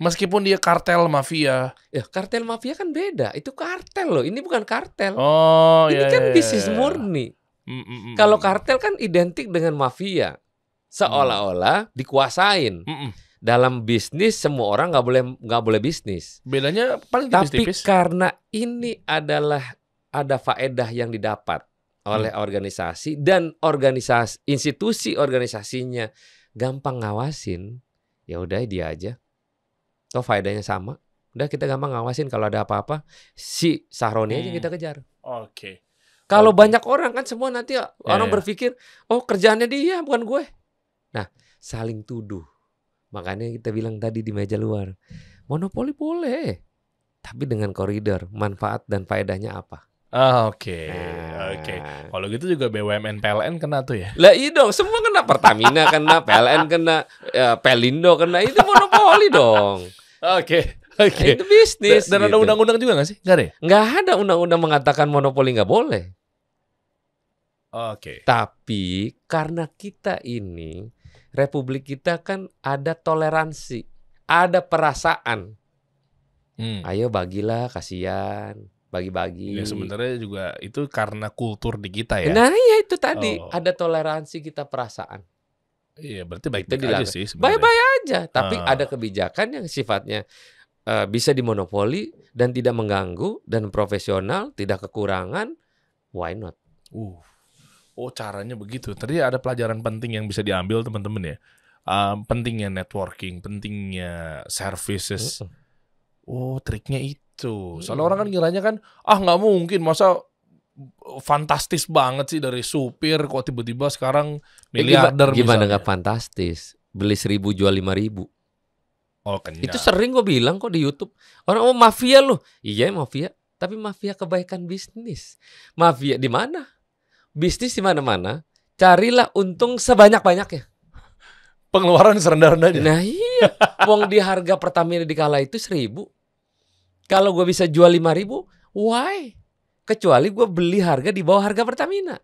Meskipun dia kartel mafia. Ya, kartel mafia kan beda. Itu kartel loh. Ini bukan kartel. Oh, Ini iya, kan iya, bisnis iya. iya. murni. Mm, mm, mm. Kalau hmm. kartel kan identik dengan mafia. Seolah-olah hmm. dikuasain. Mm, mm dalam bisnis semua orang nggak boleh nggak boleh bisnis. Bedanya paling tipis Tapi karena ini adalah ada faedah yang didapat oleh hmm. organisasi dan organisasi institusi organisasinya gampang ngawasin, ya udah dia aja. Toh faedahnya sama. Udah kita gampang ngawasin kalau ada apa-apa si Sahroni hmm. aja kita kejar. Oke. Okay. Kalau banyak orang kan semua nanti orang yeah. Iya. berpikir, oh kerjaannya dia bukan gue. Nah, saling tuduh. Makanya kita bilang tadi di meja luar, monopoli boleh, tapi dengan koridor, manfaat dan faedahnya apa? Ah, oke. Okay. Nah. Oke. Okay. Kalau gitu juga BUMN PLN kena tuh ya. Lah iya dong, semua kena Pertamina kena, PLN kena, ya, Pelindo kena. Itu monopoli dong. Oke. Nah, oke. Okay. itu bisnis. Dan, dan gitu. ada undang-undang juga gak sih? Gak ada. Ya? Gak ada undang-undang mengatakan monopoli nggak boleh. Oke. Okay. Tapi karena kita ini republik kita kan ada toleransi, ada perasaan. Hmm. Ayo bagilah kasihan, bagi-bagi. Ya sebenarnya juga itu karena kultur di kita ya. Nah, ya itu tadi oh. ada toleransi kita perasaan. Iya, berarti baik-baik aja sih Baik-baik aja, tapi ah. ada kebijakan yang sifatnya uh, bisa dimonopoli dan tidak mengganggu dan profesional, tidak kekurangan, why not? Uh oh caranya begitu. Tadi ada pelajaran penting yang bisa diambil teman-teman ya. Um, pentingnya networking, pentingnya services. Oh triknya itu. Soalnya orang kan hmm. ngiranya kan, ah nggak mungkin masa fantastis banget sih dari supir kok tiba-tiba sekarang eh, miliarder. Eh, gimana nggak fantastis? Beli seribu jual lima ribu. Oh, kenyang. Itu sering gue bilang kok di YouTube. Orang oh mafia loh. Iya mafia. Tapi mafia kebaikan bisnis. Mafia di mana? bisnis di mana-mana, carilah untung sebanyak-banyaknya. Pengeluaran serendah-rendahnya. Nah iya, Uang di harga Pertamina di kala itu seribu. Kalau gue bisa jual lima ribu, why? Kecuali gue beli harga di bawah harga Pertamina.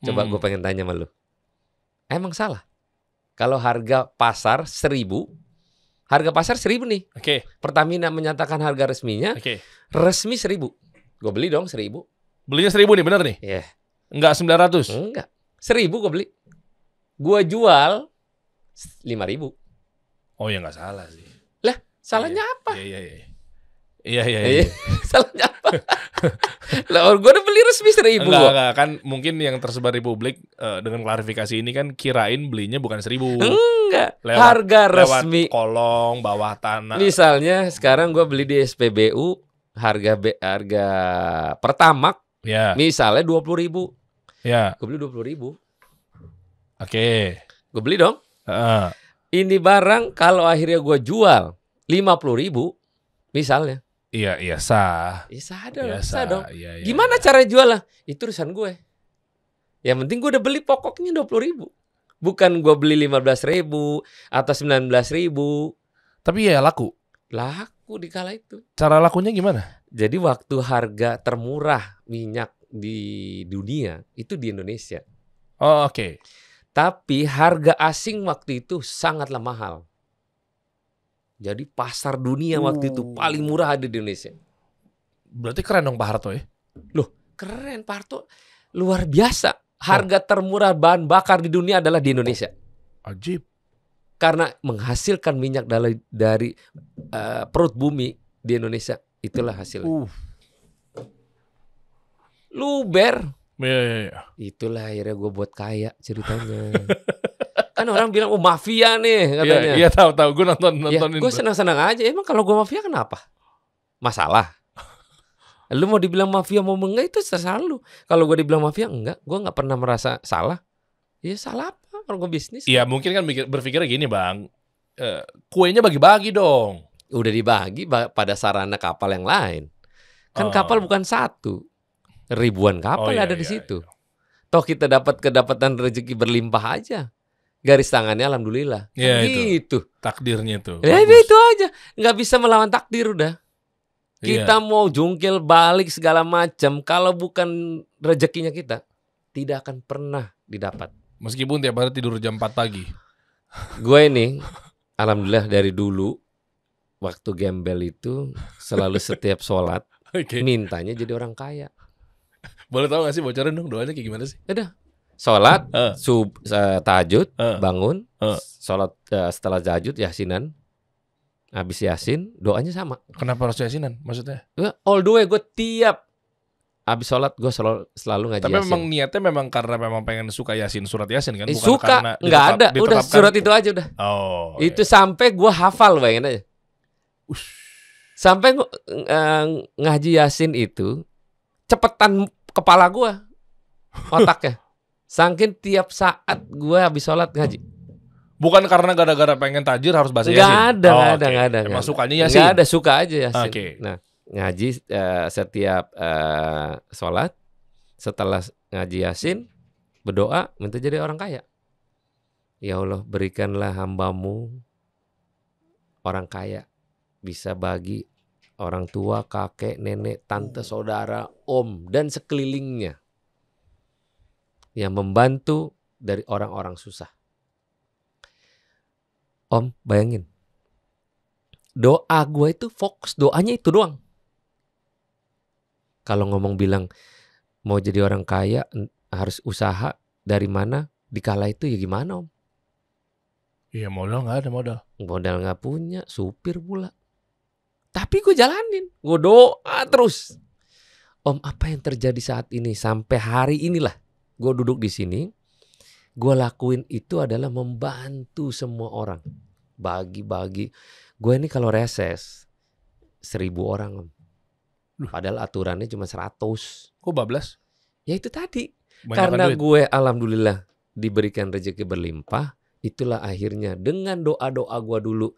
Coba hmm. gue pengen tanya sama lu. Emang salah? Kalau harga pasar seribu, harga pasar seribu nih. Oke. Okay. Pertamina menyatakan harga resminya. Oke. Okay. Resmi seribu. Gue beli dong seribu. Belinya seribu nih, bener nih. Iya. Yeah. Enggak 900? Enggak. 1000 gue beli. Gue jual 5000. Oh ya enggak salah sih. Lah, salahnya iya, apa? Iya, iya, iya. Iya iya iya. iya. Salahnya apa? lah, gue udah beli resmi seribu. Enggak, enggak kan mungkin yang tersebar di publik uh, dengan klarifikasi ini kan kirain belinya bukan seribu. Enggak. Lewat, harga resmi. kolong bawah tanah. Misalnya sekarang gue beli di SPBU harga harga pertama. Yeah. Misalnya dua puluh ribu. Ya. Gue beli dua puluh ribu. Oke. Okay. Gue beli dong. Uh. Ini barang kalau akhirnya gue jual lima puluh ribu, misalnya. Iya, iya sah. Ya, iya sah dong. Iya sah, dong. Ya, ya, Gimana ya. cara jual lah? Itu urusan gue. Yang penting gue udah beli pokoknya dua puluh ribu. Bukan gue beli lima belas ribu atau sembilan belas ribu. Tapi ya laku. Laku di kala itu. Cara lakunya gimana? Jadi waktu harga termurah minyak di dunia itu di Indonesia. Oh, oke. Okay. Tapi harga asing waktu itu sangatlah mahal. Jadi pasar dunia uh. waktu itu uh. paling murah ada di Indonesia. Berarti keren dong Pak Harto ya? Loh, keren Pak Harto. Luar biasa. Harga oh. termurah bahan bakar di dunia adalah di Indonesia. Oh. Ajib. Karena menghasilkan minyak dari, dari uh, eh, perut bumi di Indonesia, itulah hasilnya. Uh luber. Ya, ya, ya. Itulah akhirnya gue buat kaya ceritanya. kan orang bilang oh mafia nih iya, katanya. Iya, ya, tahu tahu gue nonton nonton Ya, gue senang-senang aja. Emang kalau gue mafia kenapa? Masalah. Lu mau dibilang mafia mau enggak itu terserah lu. Kalau gue dibilang mafia enggak, gue nggak pernah merasa salah. Ya salah apa orang gue bisnis? Iya kan? mungkin kan berpikir gini bang, eh, kuenya bagi-bagi dong. Udah dibagi pada sarana kapal yang lain. Kan oh. kapal bukan satu, ribuan oh, kapal oh, iya, ada di iya, situ. Iya. Toh kita dapat kedapatan rezeki berlimpah aja. Garis tangannya alhamdulillah. Iya, gitu. Ya, gitu. Itu. Takdirnya itu. Ya Bagus. itu aja. Nggak bisa melawan takdir udah. Iya. Kita ya. mau jungkil balik segala macam kalau bukan rezekinya kita tidak akan pernah didapat. Meskipun tiap hari tidur jam 4 pagi. Gue ini alhamdulillah dari dulu waktu gembel itu selalu setiap sholat okay. mintanya jadi orang kaya. Boleh tahu gak sih bocoran dong doanya kayak gimana sih? Ada. Sholat, uh. sub, uh, tahajud, uh. bangun, uh. sholat uh, setelah tahajud, yasinan, habis yasin, doanya sama. Kenapa harus yasinan maksudnya? Eh, all the way, gue tiap abis sholat gue selalu selalu ngaji tapi yasin. memang niatnya memang karena memang pengen suka yasin surat yasin kan Bukan suka nggak ada udah surat itu aja udah oh iya. itu iya. sampai gue hafal bayangin aja Ush. sampai uh, ngaji yasin itu cepetan kepala gue otak ya. Sangkin tiap saat gue habis sholat ngaji. Bukan karena gara-gara pengen tajir harus bahasa Yasin. ada ada, oh, ada ada, okay. ada. Emang sukanya ya ada, suka aja ya. Okay. Nah, ngaji uh, setiap uh, sholat, setelah ngaji Yasin, berdoa, minta jadi orang kaya. Ya Allah, berikanlah hambamu orang kaya bisa bagi orang tua, kakek, nenek, tante, hmm. saudara, om, dan sekelilingnya yang membantu dari orang-orang susah. Om, bayangin. Doa gue itu fokus, doanya itu doang. Kalau ngomong bilang mau jadi orang kaya harus usaha dari mana, dikala itu ya gimana om? Iya modal nggak ada modal. Modal nggak punya, supir pula. Tapi gue jalanin, gue doa terus. Om apa yang terjadi saat ini sampai hari inilah gue duduk di sini. Gue lakuin itu adalah membantu semua orang. Bagi-bagi. Gue ini kalau reses seribu orang om. Padahal aturannya cuma seratus. Kok bablas? Ya itu tadi. Banyakan Karena duit. gue alhamdulillah diberikan rezeki berlimpah. Itulah akhirnya dengan doa-doa gue dulu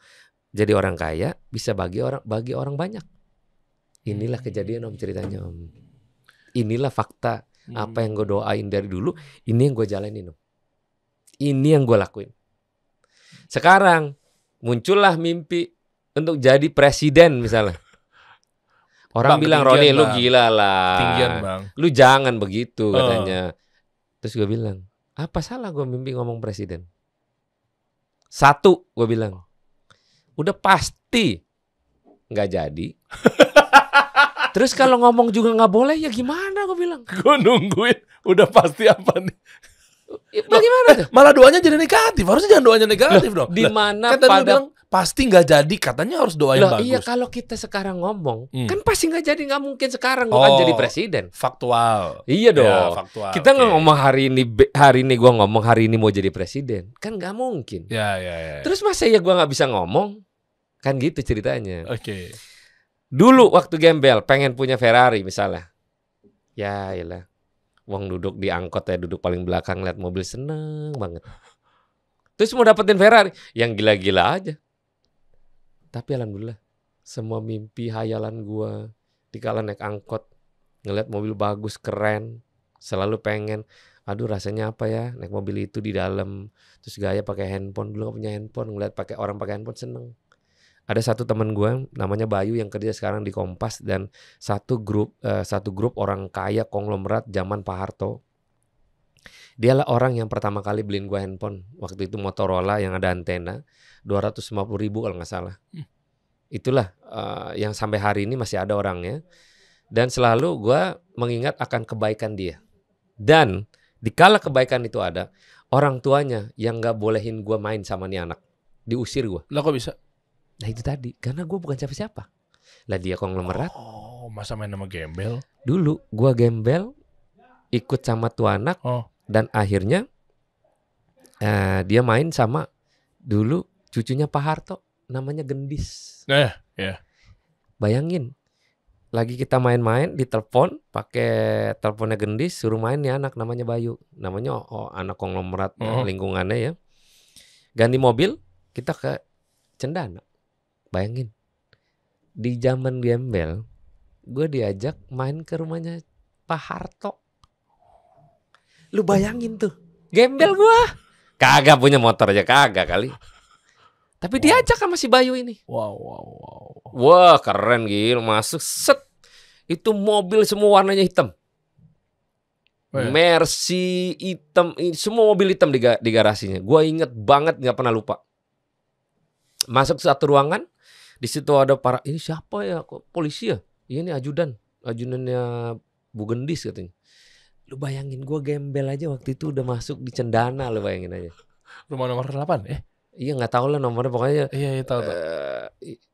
jadi orang kaya bisa bagi orang bagi orang banyak. Inilah hmm. kejadian om ceritanya om. Inilah fakta hmm. apa yang gue doain dari dulu. Ini yang gue jalanin om. Ini yang gue lakuin. Sekarang muncullah mimpi untuk jadi presiden misalnya. Orang bang, bilang Roni lu gila lah. Tinggian bang. Lu jangan begitu uh. katanya. Terus gue bilang apa salah gue mimpi ngomong presiden? Satu gue bilang udah pasti nggak jadi. Terus kalau ngomong juga nggak boleh ya gimana gue bilang? Gue nungguin udah pasti apa nih? Ya, bagaimana? Loh, eh, malah doanya jadi negatif. Harusnya jangan doanya negatif Loh, dong. Di mana kan pada bilang, pasti nggak jadi katanya harus doa yang Loh, bagus. Iya kalau kita sekarang ngomong hmm. kan pasti nggak jadi nggak mungkin sekarang kan oh, kan jadi presiden. Faktual. Iya, iya dong. Ya, faktual. Kita nggak okay. ngomong hari ini hari ini gue ngomong hari ini mau jadi presiden kan nggak mungkin. Ya, ya ya. ya. Terus masa ya gue nggak bisa ngomong kan gitu ceritanya. Oke. Okay. Dulu waktu gembel pengen punya Ferrari misalnya. Ya iyalah. uang duduk di angkot ya duduk paling belakang lihat mobil seneng banget. Terus mau dapetin Ferrari yang gila-gila aja tapi alhamdulillah semua mimpi hayalan gue kala naik angkot ngeliat mobil bagus keren selalu pengen aduh rasanya apa ya naik mobil itu di dalam terus gaya pakai handphone dulu gak punya handphone ngeliat pakai orang pakai handphone seneng ada satu teman gue namanya Bayu yang kerja sekarang di Kompas dan satu grup uh, satu grup orang kaya konglomerat zaman Pak Harto Dialah orang yang pertama kali beliin gue handphone. Waktu itu Motorola yang ada antena. 250 ribu kalau nggak salah. Hmm. Itulah uh, yang sampai hari ini masih ada orangnya. Dan selalu gue mengingat akan kebaikan dia. Dan dikala kebaikan itu ada, orang tuanya yang nggak bolehin gue main sama nih anak. Diusir gue. Lah kok bisa? Nah itu tadi, karena gue bukan siapa-siapa. Lah dia konglomerat. Oh, masa main sama gembel? Dulu gue gembel, ikut sama tuanak Oh dan akhirnya eh, dia main sama dulu cucunya Pak Harto namanya Gendis. Eh, yeah. Bayangin lagi kita main-main di telepon pakai teleponnya Gendis suruh main nih anak namanya Bayu. Namanya oh, anak konglomerat uh-huh. lingkungannya ya. Ganti mobil kita ke Cendana. Bayangin. Di zaman gembel gue diajak main ke rumahnya Pak Harto. Lu bayangin tuh. Gembel gua. Kagak punya motor aja kagak kali. Tapi wow. diajak sama si Bayu ini. Wow, wow, wow. Wah, keren gila masuk set. Itu mobil semua warnanya hitam. Oh, iya. Mercy hitam, semua mobil hitam di, di garasinya. Gua inget banget nggak pernah lupa. Masuk satu ruangan, di situ ada para ini siapa ya? Kok polisi ya? Iya, ini ajudan, ajudannya Bu Gendis katanya. Lu bayangin gue gembel aja waktu itu udah masuk di cendana lu bayangin aja. Rumah nomor 8 eh? Iya nggak tahu lah nomornya pokoknya. Iya, iya tahu. Uh,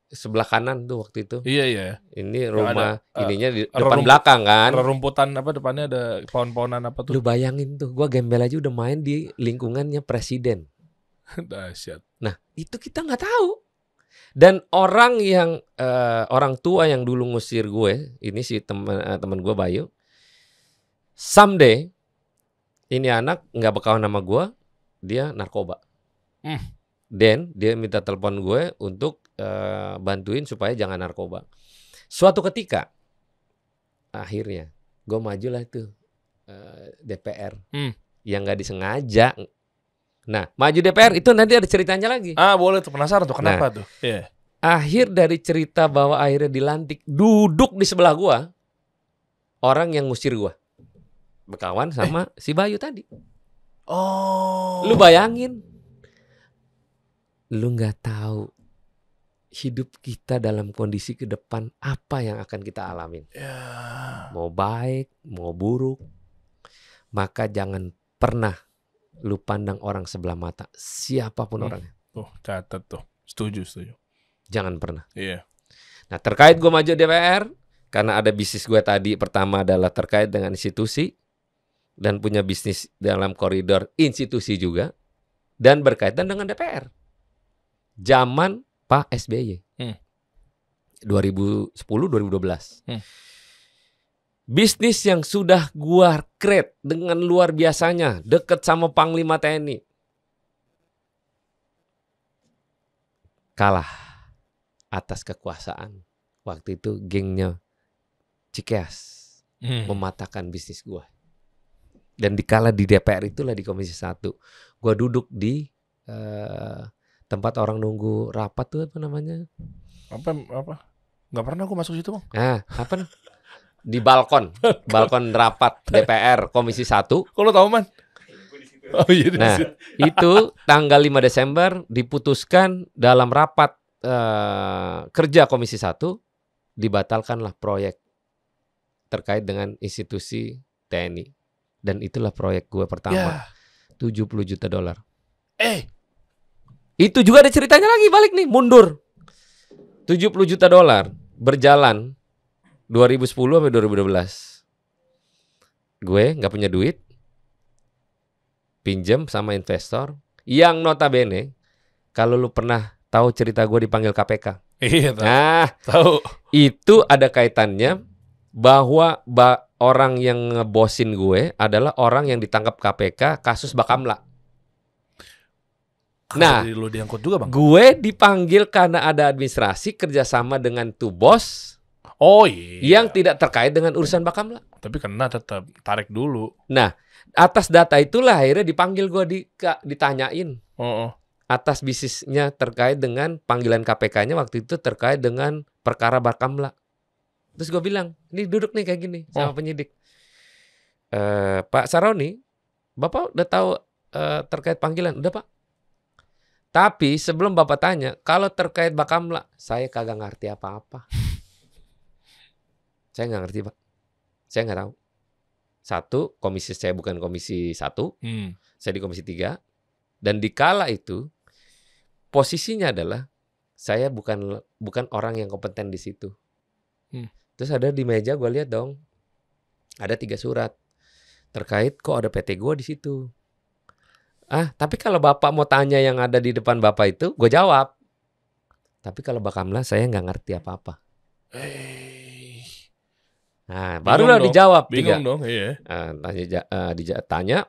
sebelah kanan tuh waktu itu. Iya iya. Ini rumah ada, uh, ininya di depan rumput, belakang kan. Rumputan apa depannya ada pohon-pohonan apa tuh. Lu bayangin tuh, gue gembel aja udah main di lingkungannya presiden. Dahsyat. Nah, itu kita nggak tahu. Dan orang yang uh, orang tua yang dulu ngusir gue, ini si teman uh, teman gue Bayu, someday ini anak nggak bakal nama gue, dia narkoba. Eh. Dan dia minta telepon gue untuk uh, bantuin supaya jangan narkoba. Suatu ketika, akhirnya gue majulah itu uh, eh, DPR hmm. yang nggak disengaja. Nah, maju DPR itu nanti ada ceritanya lagi. Ah, boleh tuh penasaran tuh kenapa nah, tuh? Yeah. Akhir dari cerita bahwa akhirnya dilantik, duduk di sebelah gue orang yang ngusir gue berkawan sama eh. si Bayu tadi. Oh. Lu bayangin. Lu nggak tahu hidup kita dalam kondisi ke depan apa yang akan kita alamin. Yeah. Mau baik, mau buruk. Maka jangan pernah lu pandang orang sebelah mata siapapun hmm. orangnya. Oh, catat tuh. Setuju, setuju. Jangan pernah. Iya. Yeah. Nah, terkait gue maju DPR karena ada bisnis gue tadi pertama adalah terkait dengan institusi dan punya bisnis dalam koridor institusi juga dan berkaitan dengan DPR. Zaman Pak SBY. Hmm. 2010 2012. Hmm. Bisnis yang sudah gua create dengan luar biasanya, deket sama Panglima TNI. Kalah atas kekuasaan. Waktu itu gengnya Cikeas hmm. mematahkan bisnis gua dan dikala di DPR itulah di Komisi 1 gue duduk di uh, tempat orang nunggu rapat tuh apa namanya apa apa nggak pernah aku masuk situ bang nah apa di balkon balkon rapat DPR Komisi 1 kalau tahu man Oh, iya, nah itu tanggal 5 Desember diputuskan dalam rapat uh, kerja Komisi 1 dibatalkanlah proyek terkait dengan institusi TNI dan itulah proyek gue pertama. Yeah. 70 juta dolar. Eh. Itu juga ada ceritanya lagi balik nih, mundur. 70 juta dolar berjalan 2010 sampai 2012. Gue nggak punya duit. Pinjam sama investor yang notabene kalau lu pernah tahu cerita gue dipanggil KPK. Iya, tahu. Nah, tahu. Itu ada kaitannya bahwa ba orang yang ngebosin gue adalah orang yang ditangkap KPK kasus Bakamla. Nah, lu diangkut juga bang. Gue dipanggil karena ada administrasi kerjasama dengan tuh bos. Oh iya. Yang tidak terkait dengan urusan Bakamla. Tapi kena tetap tarik dulu. Nah, atas data itulah akhirnya dipanggil gue di, ditanyain. Oh, oh. Atas bisnisnya terkait dengan panggilan KPK-nya waktu itu terkait dengan perkara Bakamla. Terus gue bilang, ini duduk nih kayak gini oh. sama penyidik. Uh, Pak Saroni, Bapak udah tahu uh, terkait panggilan? Udah Pak. Tapi sebelum Bapak tanya, kalau terkait Bakamla, saya kagak ngerti apa-apa. saya nggak ngerti Pak. Saya nggak tahu. Satu, komisi saya bukan komisi satu. Hmm. Saya di komisi tiga. Dan di kala itu, posisinya adalah saya bukan bukan orang yang kompeten di situ. Hmm. Terus ada di meja gue lihat dong ada tiga surat terkait kok ada PT gue di situ. Ah, tapi kalau bapak mau tanya yang ada di depan bapak itu, gue jawab. Tapi kalau bakamlah saya nggak ngerti apa-apa. Hey. Eh. Nah, barulah dijawab Bingung tiga. dong, iya. Uh, tanya, uh, dija- tanya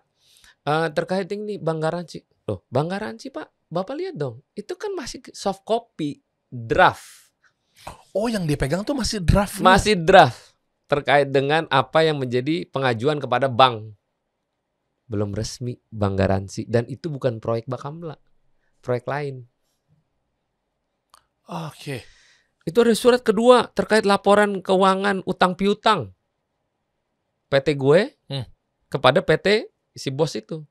uh, terkait ini Bang Garanci. Loh, Bang Garanci Pak, Bapak lihat dong. Itu kan masih soft copy, draft. Oh, yang dipegang tuh masih draft. Masih draft terkait dengan apa yang menjadi pengajuan kepada bank. Belum resmi bank garansi dan itu bukan proyek Bakamla. Proyek lain. Oke. Okay. Itu ada surat kedua terkait laporan keuangan utang piutang PT gue hmm. kepada PT si bos itu.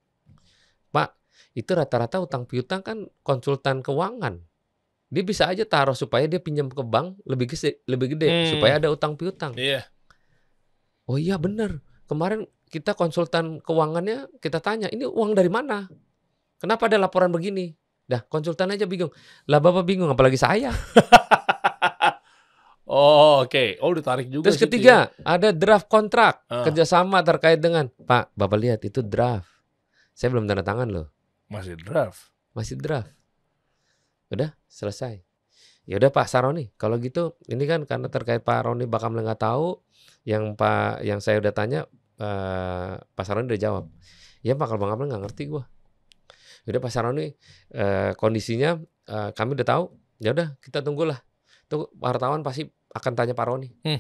Pak, itu rata-rata utang piutang kan konsultan keuangan dia bisa aja taruh supaya dia pinjam ke bank lebih gede lebih gede hmm. supaya ada utang piutang yeah. oh iya benar. kemarin kita konsultan keuangannya kita tanya ini uang dari mana kenapa ada laporan begini dah konsultan aja bingung lah bapak bingung apalagi saya Oh oke, okay. oh ditarik juga. Terus ketiga ya. ada draft kontrak uh. kerjasama terkait dengan Pak, bapak lihat itu draft. Saya belum tanda tangan loh. Masih draft. Masih draft. Udah selesai. Ya udah Pak Saroni, kalau gitu ini kan karena terkait Pak Roni bakal nggak tahu yang Pak yang saya udah tanya uh, Pak Saroni udah jawab. Ya Pak kalau Bang Amel nggak ngerti gua. Ya udah Pak Saroni uh, kondisinya uh, kami udah tahu. Ya udah kita tunggulah. Tuh wartawan pasti akan tanya Pak Roni. Hmm.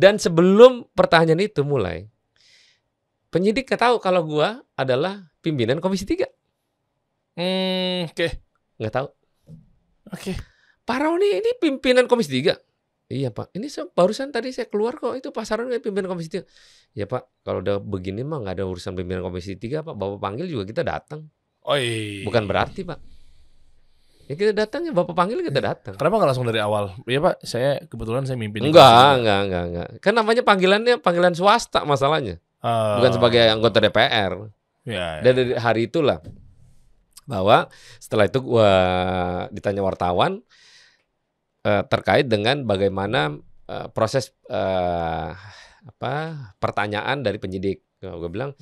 Dan sebelum pertanyaan itu mulai, penyidik tahu kalau gua adalah pimpinan Komisi 3. Hmm, oke. Okay. Nggak tahu. Oke. Okay. Pak Roni ini pimpinan Komisi 3. Iya Pak, ini barusan tadi saya keluar kok itu pasaran Saroni kan pimpinan Komisi 3. Ya Pak, kalau udah begini mah nggak ada urusan pimpinan Komisi 3 Pak. Bapak panggil juga kita datang. Oi. Bukan berarti Pak. Ya kita datang ya Bapak panggil kita datang. Kenapa nggak langsung dari awal? Iya Pak, saya kebetulan saya mimpin. Enggak, enggak, enggak, enggak. Kan namanya panggilannya panggilan swasta masalahnya. Uh, Bukan sebagai anggota DPR. Ya, ya. Dan dari hari itulah bahwa setelah itu gua ditanya wartawan uh, terkait dengan bagaimana uh, proses uh, apa pertanyaan dari penyidik. Gue bilang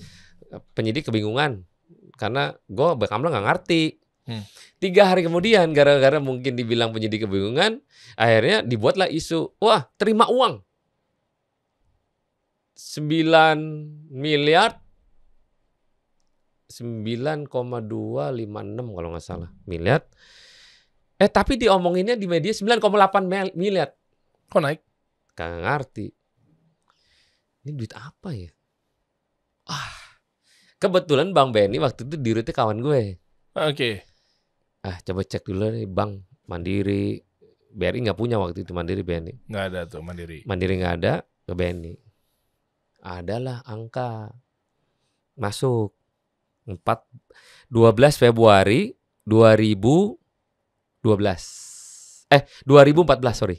penyidik kebingungan karena gue bakamla nggak ngerti. Hmm. Tiga hari kemudian gara-gara mungkin dibilang penyidik kebingungan, akhirnya dibuatlah isu, wah terima uang 9 miliar 9,256 kalau nggak salah miliar. Eh tapi diomonginnya di media 9,8 miliar. Kok naik? Gak ngerti. Ini duit apa ya? Ah, kebetulan Bang Benny waktu itu di dirutnya kawan gue. Oke. Okay. Ah, coba cek dulu nih Bang Mandiri. BRI nggak punya waktu itu Mandiri BNI. Nggak ada tuh Mandiri. Mandiri nggak ada ke BNI. Adalah angka masuk 4 12 Februari 2012. Eh, 2014, sorry.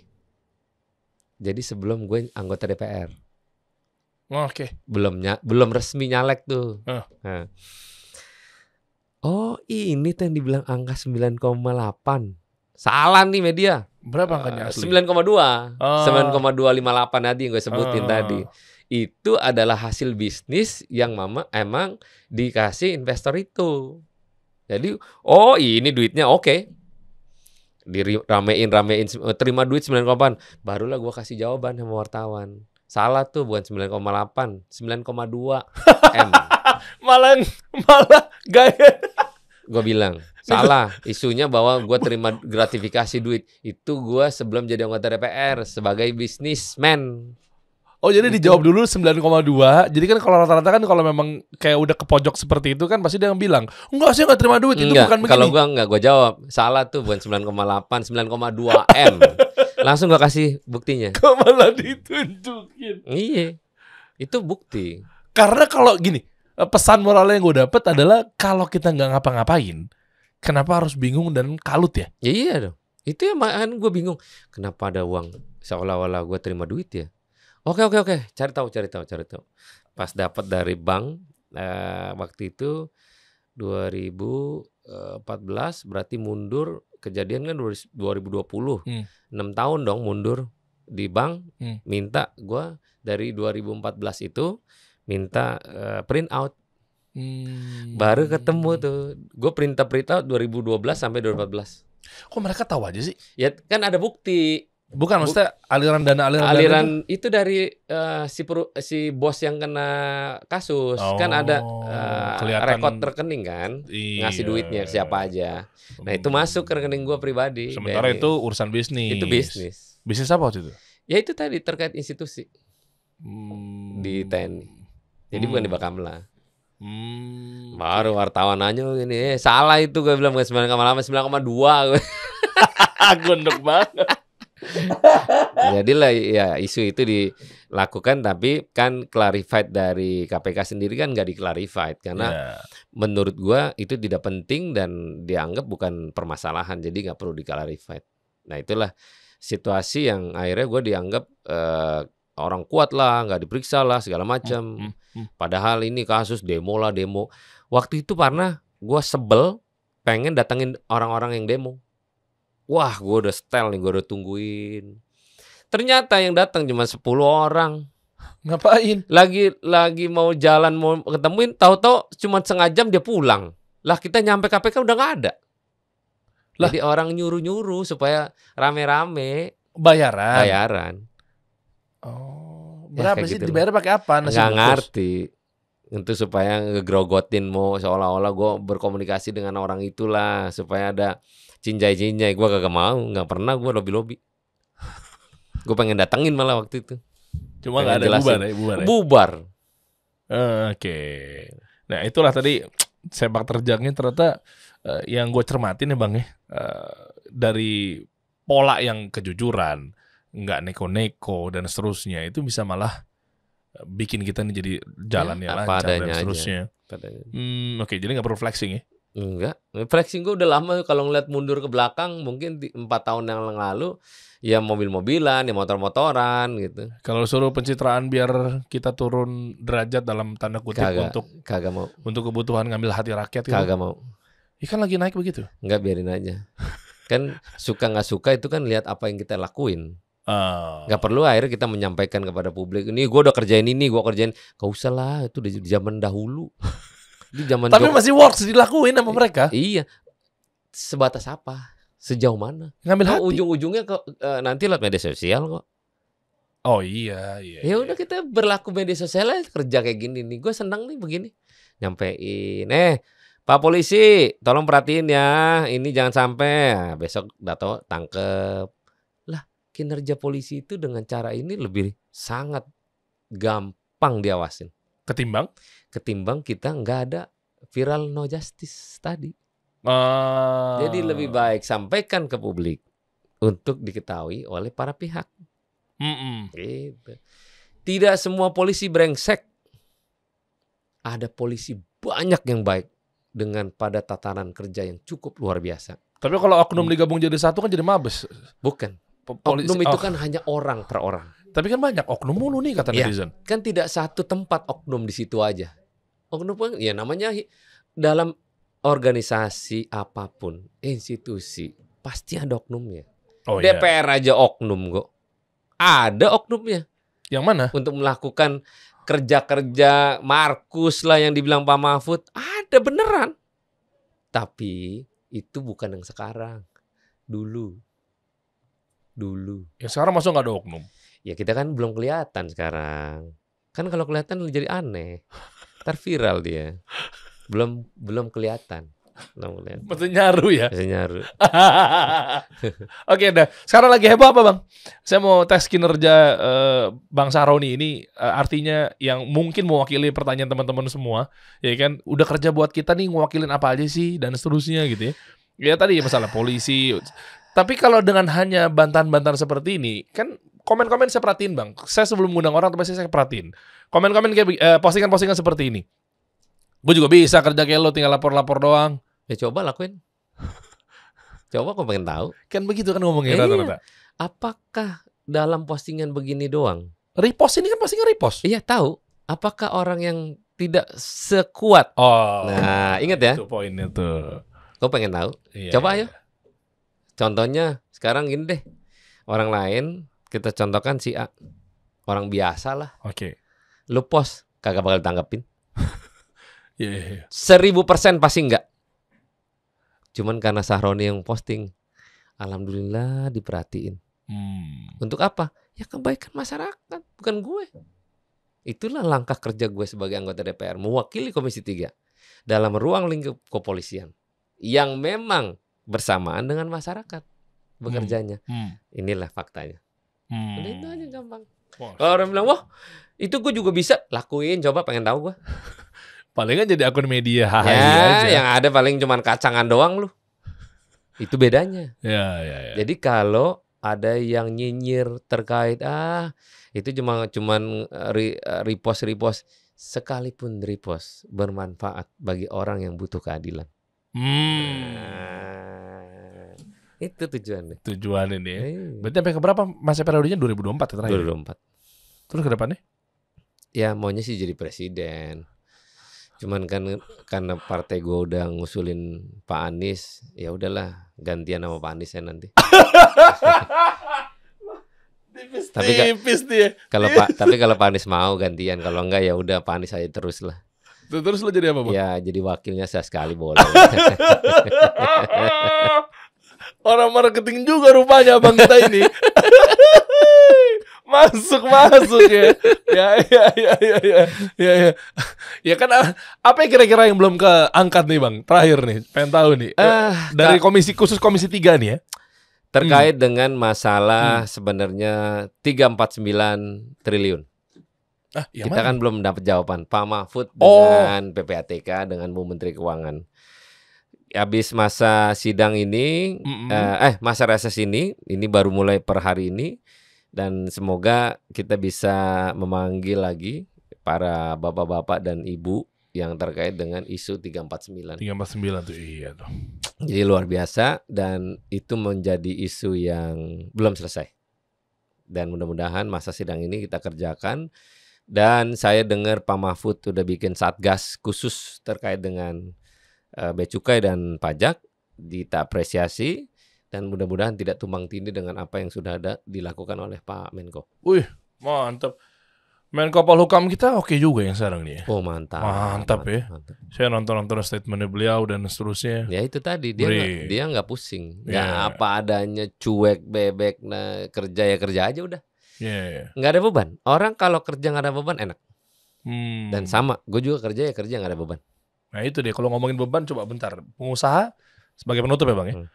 Jadi sebelum gue anggota DPR. Oh, Oke. Okay. Belum belum resmi nyalek tuh. Uh. Oh, ini tuh yang dibilang angka 9,8. Salah nih media. Berapa angkanya Uh, 9,2. Uh. 9,258 tadi yang gue sebutin uh. tadi itu adalah hasil bisnis yang mama emang dikasih investor itu. Jadi, oh ini duitnya oke. Okay. Diramein, ramein, eh, terima duit 9,8. Barulah gue kasih jawaban sama wartawan. Salah tuh bukan 9,8, 9,2 M. malah malah gaya. Gue bilang, salah. Isunya bahwa gue terima gratifikasi duit. Itu gue sebelum jadi anggota DPR sebagai bisnismen. Oh jadi gitu. dijawab dulu 9,2 Jadi kan kalau rata-rata kan kalau memang kayak udah ke pojok seperti itu kan pasti dia yang bilang Enggak saya nggak terima duit enggak, itu bukan begini Kalau gue nggak gue jawab Salah tuh bukan 9,8 9,2 M Langsung gue kasih buktinya Kok malah ditunjukin Iya itu bukti Karena kalau gini eh, Pesan moralnya yang gue dapet adalah Kalau kita nggak ngapa-ngapain Kenapa harus bingung dan kalut ya? Ya iya dong Itu yang gue bingung Kenapa ada uang seolah-olah gue terima duit ya Oke oke oke, cari tahu cari tahu cari tahu. Pas dapat dari bank eh, waktu itu 2014 eh, berarti mundur kejadian kan 2020. Hmm. 6 tahun dong mundur di bank hmm. minta gua dari 2014 itu minta uh, print out. Hmm. Baru ketemu tuh. Gue print print out 2012 sampai 2014. Kok mereka tahu aja sih? Ya kan ada bukti Bukan maksudnya aliran dana aliran aliran dana itu? itu dari uh, si peru, si bos yang kena kasus oh, kan ada uh, rekod rekening kan iya. ngasih duitnya siapa aja. Nah itu masuk ke rekening gua pribadi. Sementara dari, itu urusan bisnis. Itu bisnis. Bisnis apa waktu itu? Ya itu tadi terkait institusi hmm. di TNI. Jadi hmm. bukan di hmm. Bakamla. Hmm. Baru wartawan aja ini eh, salah itu gue bilang gak sembilan koma lama sembilan koma dua. Gondok banget. Jadi lah ya isu itu dilakukan tapi kan clarified dari KPK sendiri kan nggak diklarified karena yeah. menurut gua itu tidak penting dan dianggap bukan permasalahan jadi nggak perlu diklarified. Nah itulah situasi yang akhirnya gua dianggap uh, orang kuat lah, nggak diperiksa lah segala macam. Mm hmm, Padahal ini kasus demo lah demo. Waktu itu karena gua sebel pengen datengin orang-orang yang demo. Wah, gue udah setel nih, gue udah tungguin. Ternyata yang datang cuma 10 orang. Ngapain? Lagi lagi mau jalan mau ketemuin, tahu-tahu cuma setengah jam dia pulang. Lah kita nyampe KPK udah nggak ada. Lah. Jadi orang nyuruh-nyuruh supaya rame-rame. Bayaran. Bayaran. Oh, ya, berapa ya, sih gitu dibayar pakai apa? Nasi Nggak ngerti itu supaya ngegrogotin mau seolah-olah gue berkomunikasi dengan orang itulah supaya ada cinjai cinjai gue kagak mau nggak pernah gue lobby lobby gue pengen datengin malah waktu itu cuma nggak ada bubar ya, bubar, ya? bubar. Uh, oke okay. nah itulah tadi sepak terjangnya ternyata uh, yang gue cermatin ya bang ya uh, dari pola yang kejujuran nggak neko-neko dan seterusnya itu bisa malah bikin kita nih jadi jalan ya, yang lancar dan seterusnya. Hmm, Oke, okay, jadi nggak perlu flexing ya? Enggak. Flexing gue udah lama kalau ngeliat mundur ke belakang mungkin empat tahun yang lalu ya mobil-mobilan, ya motor-motoran gitu. Kalau suruh pencitraan biar kita turun derajat dalam tanda kutip kaga, untuk kagak mau. Untuk kebutuhan ngambil hati rakyat gitu. Kagak mau. Ikan lagi naik begitu. Enggak biarin aja. kan suka nggak suka itu kan lihat apa yang kita lakuin. Uh. Oh. Gak perlu akhirnya kita menyampaikan kepada publik ini gue udah kerjain ini gue kerjain gak usah lah itu di zaman dahulu di zaman Tapi Jokowi. masih works dilakuin sama mereka. Iya. Sebatas apa? Sejauh mana? Ngambil kan ujung-ujungnya kok uh, nanti lewat media sosial kok. Oh iya, iya. Ya iya. udah iya. kita berlaku media sosial aja, kerja kayak gini nih. Gue senang nih begini. Nyampein. Eh, Pak polisi, tolong perhatiin ya. Ini jangan sampai nah, besok dato tangkep. Lah, kinerja polisi itu dengan cara ini lebih sangat gampang diawasin. Ketimbang? ketimbang kita nggak ada viral no justice tadi. Ah. Jadi lebih baik sampaikan ke publik untuk diketahui oleh para pihak. Mm -mm. Gitu. Tidak semua polisi brengsek. Ada polisi banyak yang baik dengan pada tatanan kerja yang cukup luar biasa. Tapi kalau oknum digabung jadi satu kan jadi mabes. Bukan. Polisi. Oknum itu oh. kan hanya orang per orang. Tapi kan banyak oknum mulu nih kata ya, netizen. Kan tidak satu tempat oknum di situ aja oknum oh, ya namanya dalam organisasi apapun institusi pasti ada oknumnya oh, iya. DPR yeah. aja oknum kok ada oknumnya yang mana untuk melakukan kerja-kerja Markus lah yang dibilang Pak Mahfud ada beneran tapi itu bukan yang sekarang dulu dulu ya sekarang masuk nggak ada oknum ya kita kan belum kelihatan sekarang kan kalau kelihatan jadi aneh Ntar viral dia. Belum belum kelihatan. Belum kelihatan. maksudnya nyaru ya? Masih nyaru. Oke, dah. Sekarang lagi heboh apa, Bang? Saya mau tes kinerja uh, Bang Saroni ini uh, artinya yang mungkin mewakili pertanyaan teman-teman semua, ya kan? Udah kerja buat kita nih ngewakilin apa aja sih dan seterusnya gitu ya. Ya tadi masalah polisi. Tapi kalau dengan hanya bantahan-bantahan seperti ini, kan komen-komen saya perhatiin bang. Saya sebelum mengundang orang, tapi saya perhatiin. Komen-komen kayak eh, postingan-postingan seperti ini. Gue juga bisa kerja kayak lo tinggal lapor-lapor doang. Ya coba lakuin. coba gue pengen tahu. Kan begitu kan ngomongnya iya. rata-rata. apakah dalam postingan begini doang? Repost ini kan postingan repost. Iya tahu. Apakah orang yang tidak sekuat. Oh. Nah, ingat ya. Itu poinnya tuh. Kau pengen tahu? Iya, Coba ayo. Contohnya sekarang gini deh. Orang lain kita contohkan si A. Orang biasa lah. Oke. Okay lu post kagak bakal tanggapin yeah, yeah, yeah. seribu persen pasti enggak cuman karena Sahroni yang posting alhamdulillah diperhatiin hmm. untuk apa ya kebaikan masyarakat bukan gue itulah langkah kerja gue sebagai anggota DPR mewakili Komisi 3 dalam ruang lingkup kepolisian yang memang bersamaan dengan masyarakat bekerjanya. Hmm. Hmm. Inilah faktanya. Hmm. itu aja gampang. Kalau orang bilang, wah itu gue juga bisa lakuin, coba pengen tahu gue. kan jadi akun media ya, aja. yang ada paling cuman kacangan doang lu. Itu bedanya. ya, ya, ya. Jadi kalau ada yang nyinyir terkait ah itu cuma cuman eh, eh, repost repost sekalipun repost bermanfaat bagi orang yang butuh keadilan. Hmm. Nah, itu tujuannya. Tujuan ini. Ya. Iya. Berarti sampai ke berapa masa periodenya 2024 dua ya terakhir? 2024. Terus ke depannya? ya maunya sih jadi presiden cuman kan karena partai gue udah ngusulin Pak Anies ya udahlah gantian sama Pak Anies ya nanti tapi tipis dia kalau Pak tapi kalau Pak Anies mau gantian kalau enggak ya udah Pak Anies aja terus lah terus lo jadi apa bang? ya jadi wakilnya saya sekali boleh orang marketing juga rupanya bang kita ini masuk masuk ya. ya. Ya ya ya ya ya ya. Ya kan ah, apa yang kira-kira yang belum keangkat nih Bang? Terakhir nih, pengen tahu nih. Uh, dari komisi khusus komisi tiga nih ya. Terkait hmm. dengan masalah hmm. sebenarnya 349 triliun. Ah, ya kita mana? kan belum dapat jawaban Pak Mahfud oh. dengan PPATK dengan Bu Menteri Keuangan. Habis masa sidang ini mm -mm. eh masa reses ini, ini baru mulai per hari ini dan semoga kita bisa memanggil lagi para bapak-bapak dan ibu yang terkait dengan isu 349. 349 tuh iya tuh. Jadi luar biasa dan itu menjadi isu yang belum selesai. Dan mudah-mudahan masa sidang ini kita kerjakan dan saya dengar Pak Mahfud sudah bikin satgas khusus terkait dengan uh, eh, bea cukai dan pajak kita apresiasi dan mudah-mudahan tidak tumbang tindih dengan apa yang sudah ada dilakukan oleh Pak Menko. Wih, mantap. Menko Polhukam kita oke okay juga yang sekarang nih. Ya? Oh mantap. Mantap, mantap ya. Mantap. Saya nonton-nonton statementnya beliau dan seterusnya. Ya itu tadi dia gak, dia nggak pusing. Ya yeah. apa adanya cuek bebek nah kerja ya kerja aja udah. Iya. Yeah. Nggak ada beban. Orang kalau kerja nggak ada beban enak. Hmm. Dan sama, gue juga kerja ya kerja nggak ada beban. Nah itu deh. Kalau ngomongin beban coba bentar. Pengusaha sebagai penutup ya bang ya. Hmm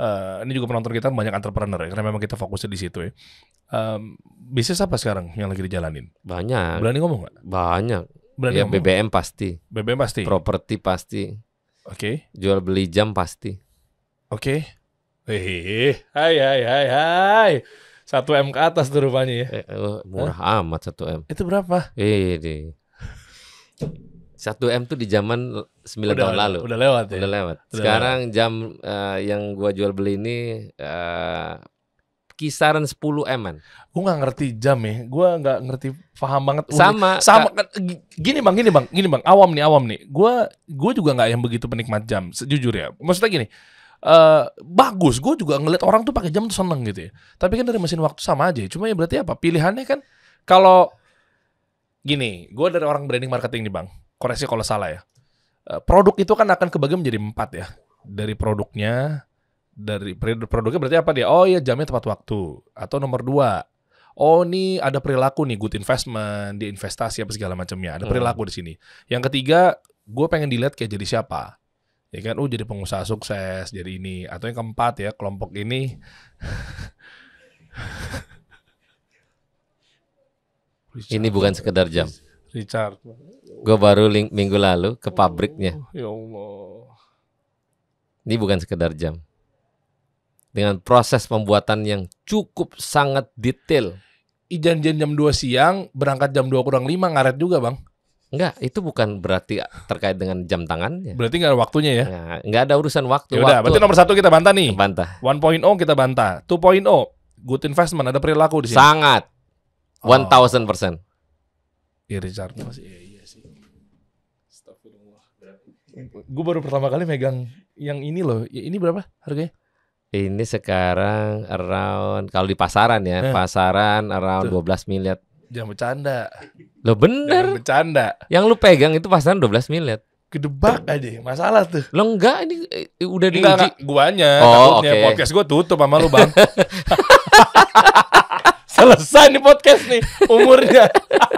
Uh, ini juga penonton kita banyak entrepreneur ya, karena memang kita fokusnya di situ ya. Um, bisnis apa sekarang yang lagi dijalanin? Banyak. Berani ngomong nggak? Banyak. Berani ya, ngomong? BBM pasti. BBM pasti. Properti pasti. Oke. Okay. Jual beli jam pasti. Oke. Okay. Hehehe. Hai hai hai hai. Satu M ke atas tuh rupanya ya. Eh, eh murah Hah? amat satu M. Itu berapa? Ini. Iya, iya, iya. Satu m tuh di zaman 9 udah, tahun lalu. Udah lewat ya. Udah lewat. Sekarang jam uh, yang gua jual beli ini uh, kisaran 10 -an. Gua nggak ngerti jam ya. Gua nggak ngerti paham banget. Sama, Uli. sama. Kak. Gini bang, gini bang, gini bang. Awam nih, awam nih. Gua, gue juga nggak yang begitu penikmat jam. Sejujur ya. Maksudnya gini. Uh, bagus, gue juga ngeliat orang tuh pakai jam tuh seneng gitu ya. Tapi kan dari mesin waktu sama aja. Ya. Cuma ya berarti apa? Pilihannya kan kalau gini, gue dari orang branding marketing nih bang koreksi kalau salah ya. Eh, produk itu kan akan kebagi menjadi empat ya. Dari produknya, dari produknya berarti apa dia? Oh iya jamnya tepat waktu. Atau nomor dua, oh ini ada perilaku nih good investment, di investasi apa segala macamnya. Ada hmm. perilaku di sini. Yang ketiga, gue pengen dilihat kayak jadi siapa. Ya kan, oh jadi pengusaha sukses, jadi ini. Atau yang keempat ya, kelompok ini. ini bukan sekedar jam. Richard. Gue baru link, minggu lalu ke oh, pabriknya. Oh, ya Allah. Ini bukan sekedar jam. Dengan proses pembuatan yang cukup sangat detail. ijan Ijanjian jam 2 siang, berangkat jam 2 kurang 5, ngaret juga bang. Enggak, itu bukan berarti terkait dengan jam tangan. Berarti enggak ada waktunya ya? Nah, enggak ada urusan waktu. Yaudah, waktu. berarti nomor satu kita bantah nih. Bantah. 1.0 kita bantah. 2.0, good investment, ada perilaku di sini. Sangat. 1000%. Oh. Iya, Richard. Masih gue baru pertama kali megang yang ini loh. Ya, ini berapa harganya? Ini sekarang around kalau di pasaran ya, eh. pasaran around Tuh. 12 miliar. Jangan bercanda. Lo bener. Jangan bercanda. Yang lu pegang itu pasaran 12 miliar. Kedebak aja masalah tuh. Lo enggak ini eh, udah diuji. enggak guanya. Oh, takutnya okay. podcast gue tutup sama lu, Bang. selesai nih podcast nih umurnya.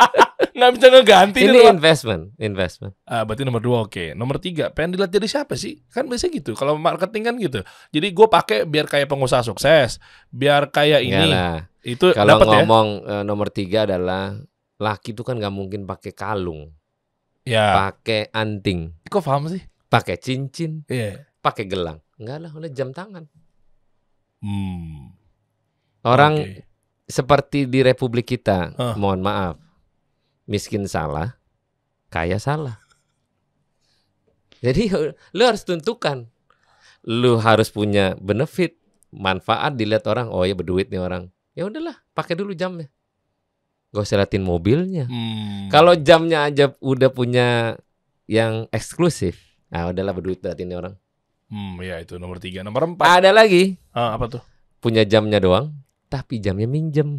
nggak bisa ngeganti ini nih, investment investment ah berarti nomor dua oke okay. nomor tiga pengen dilihat jadi siapa sih kan biasanya gitu kalau marketing kan gitu jadi gue pakai biar kayak pengusaha sukses biar kayak ini Yalah. itu kalau ya? ngomong ya? nomor tiga adalah laki tuh kan nggak mungkin pakai kalung ya pakai anting kok paham sih pakai cincin yeah. pakai gelang enggak lah oleh jam tangan hmm. orang okay seperti di republik kita, uh. mohon maaf, miskin salah, kaya salah. Jadi lu harus tentukan, lu harus punya benefit, manfaat dilihat orang, oh ya berduit nih orang, ya udahlah pakai dulu jamnya, gak usah liatin mobilnya. Hmm. Kalau jamnya aja udah punya yang eksklusif, ah udahlah berduit liatin nih orang. Hmm, ya itu nomor tiga, nomor empat. Ada lagi? Uh, apa tuh? Punya jamnya doang tapi jamnya minjem.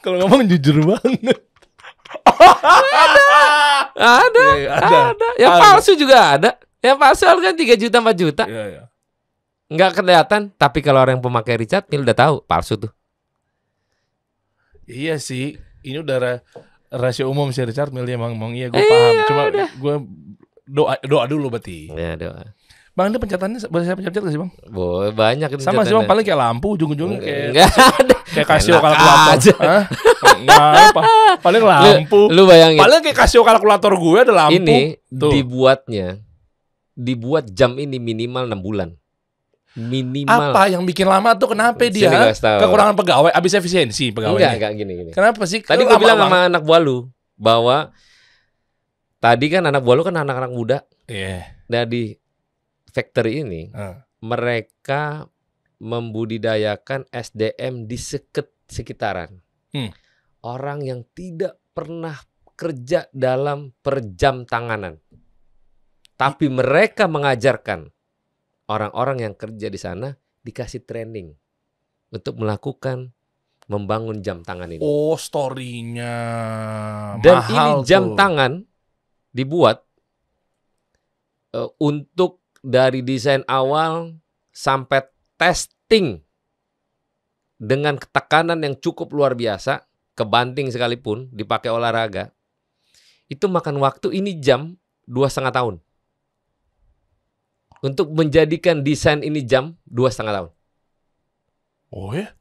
Kalau ngomong jujur banget. ada, ada, ya, ya, ada. ada. Yang ada. palsu juga ada. Yang palsu kan 3 kan juta 4 juta. Iya, iya. Enggak kelihatan, tapi kalau orang yang pemakai Richard Mil udah tahu palsu tuh. Iya sih, ini udah ra umum sih Richard Mil emang ya, emang iya gue iya, paham. Iya, Cuma gue doa doa dulu berarti. Iya, doa. Bang, ini pencetannya boleh saya pencet-pencet gak sih, Bang? Boleh, banyak itu Sama sih, Bang, paling kayak lampu ujung-ujungnya kayak Enggak ada. Kayak kasio kalkulator. Aja. Hah? Enggak apa. Paling lampu. Lu, lu bayangin. Paling kayak kasio kalkulator gue ada lampu. Ini Tuh. dibuatnya dibuat jam ini minimal 6 bulan. Minimal. Apa yang bikin lama tuh kenapa dia? Kekurangan pegawai habis efisiensi pegawai. Enggak, enggak gini gini. Kenapa sih? Tadi gue bilang sama anak buah lu bahwa tadi kan anak buah lu kan anak-anak muda. Iya. Yeah. Nah, factory ini uh. mereka membudidayakan SDM di seket, sekitaran. Hmm. Orang yang tidak pernah kerja dalam perjam tanganan. Tapi mereka mengajarkan orang-orang yang kerja di sana dikasih training untuk melakukan membangun jam tangan ini. Oh, story-nya Dan mahal ini jam tuh. tangan dibuat uh, untuk dari desain awal sampai testing dengan ketekanan yang cukup luar biasa, kebanting sekalipun dipakai olahraga, itu makan waktu ini jam dua setengah tahun untuk menjadikan desain ini jam dua setengah tahun. Oh ya?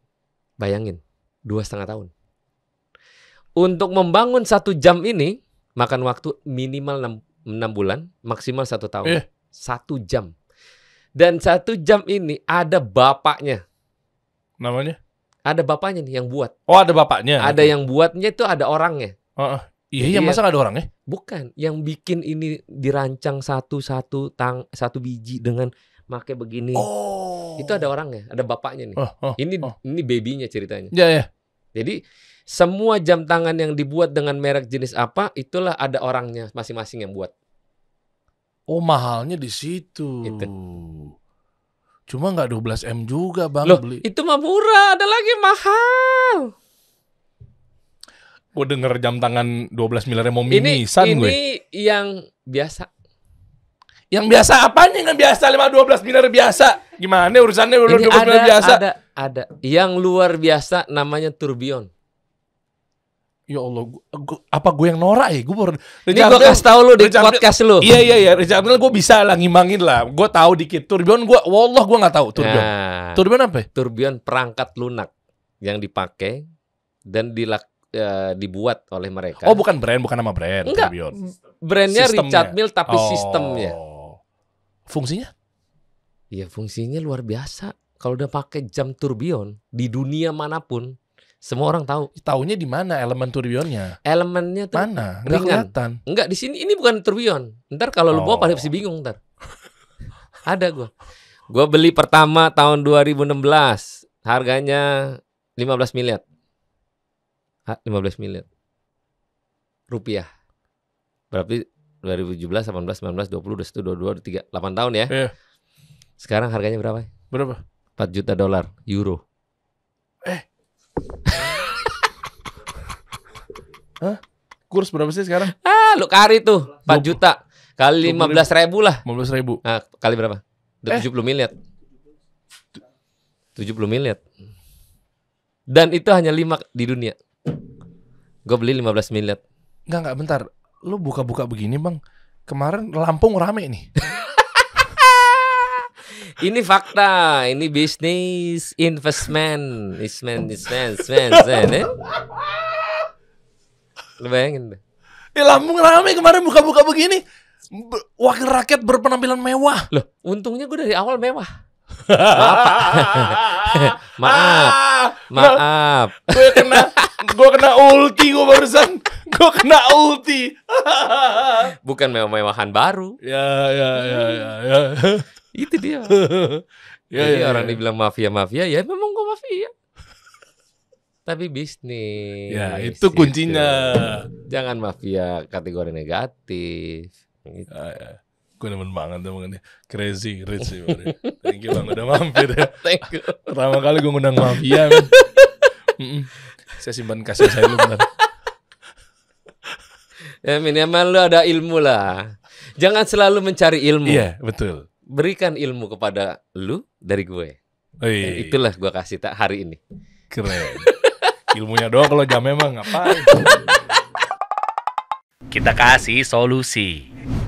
Bayangin dua setengah tahun. Untuk membangun satu jam ini makan waktu minimal enam bulan, maksimal satu tahun. Eh. Satu jam. Dan satu jam ini ada bapaknya. Namanya? Ada bapaknya nih yang buat. Oh ada bapaknya. Ada okay. yang buatnya itu ada orangnya. Uh, uh. Iya, iya masa gak ada orangnya? Bukan, yang bikin ini dirancang satu-satu tang satu biji dengan make begini. Oh. Itu ada orangnya, ada bapaknya nih. Oh, oh, ini oh. ini babynya ceritanya. Iya, yeah, yeah. Jadi semua jam tangan yang dibuat dengan merek jenis apa, itulah ada orangnya masing-masing yang buat. Oh mahalnya di situ. Gitu. Cuma nggak 12 m juga bang Loh, beli. Itu mah murah, ada lagi mahal. Gue denger jam tangan 12 miliar mau mini ini, gue. Ini yang biasa. Yang biasa apanya yang biasa? lima dua belas miliar biasa. Gimana urusannya dua 12 miliar biasa? Ada, ada. Yang luar biasa namanya turbion ya Allah gua, gua, apa gue yang norak ya gue baru ini gue kasih tau lu di Richard podcast lu iya iya iya Richard Mille gue bisa lah ngimangin lah gue tahu dikit Turbion gue wallah gue nggak tahu Turbion Ya. Nah. Turbion apa ya? Turbion perangkat lunak yang dipakai dan dilak e, dibuat oleh mereka oh bukan brand bukan nama brand Enggak. Turbion brandnya sistemnya. Richard Mille tapi oh. sistemnya fungsinya Iya fungsinya luar biasa kalau udah pakai jam Turbion di dunia manapun semua orang tahu. Tahunya di mana elemen turbionnya? Elemennya tuh mana? Enggak kelihatan. Enggak di sini ini bukan turbion. Ntar kalau lu oh. bawa pasti bingung ntar. Ada gue. Gue beli pertama tahun 2016. Harganya 15 miliar. 15 miliar. Rupiah. Berarti 2017, 18, 19, 20, 21, 22, 23, 8 tahun ya. Yeah. Sekarang harganya berapa? Berapa? 4 juta dolar, euro. Hah? Kurs berapa sih sekarang? Ah, lu kari tuh 4 juta kali 15 ribu lah. 15 ribu. Nah, kali berapa? eh. 70 miliar. 70 miliar. Dan itu hanya 5 di dunia. Gue beli 15 miliar. Enggak, enggak, bentar. Lu buka-buka begini, Bang. Kemarin Lampung rame nih ini fakta, ini bisnis investment, investment, investment, investment, eh? Lu bayangin deh. Eh Lampung rame kemarin buka-buka begini. Wakil rakyat berpenampilan mewah. Loh, untungnya gue dari awal mewah. maaf, maaf, ah. maaf. Gue kena, gue kena ulti gue barusan. Gue kena ulti. Bukan mewah-mewahan baru. Ya, ya, ya, ya. ya itu dia ya, jadi ya, orang ya. dibilang mafia mafia ya memang gue mafia tapi bisnis ya itu kuncinya gitu. jangan mafia kategori negatif gitu. ah, ya. ya. gue nemen banget dong ini, crazy rich ya, thank you banget udah mampir ya thank you pertama kali gue ngundang mafia Mm -mm. saya simpan kasih saya lu bentar. ya minimal ya, lu ada ilmu lah. Jangan selalu mencari ilmu. Iya, betul berikan ilmu kepada lu dari gue. Oh, Ui. Itulah gue kasih tak hari ini. Keren. Ilmunya doang kalau jam memang ngapain? Kita kasih solusi.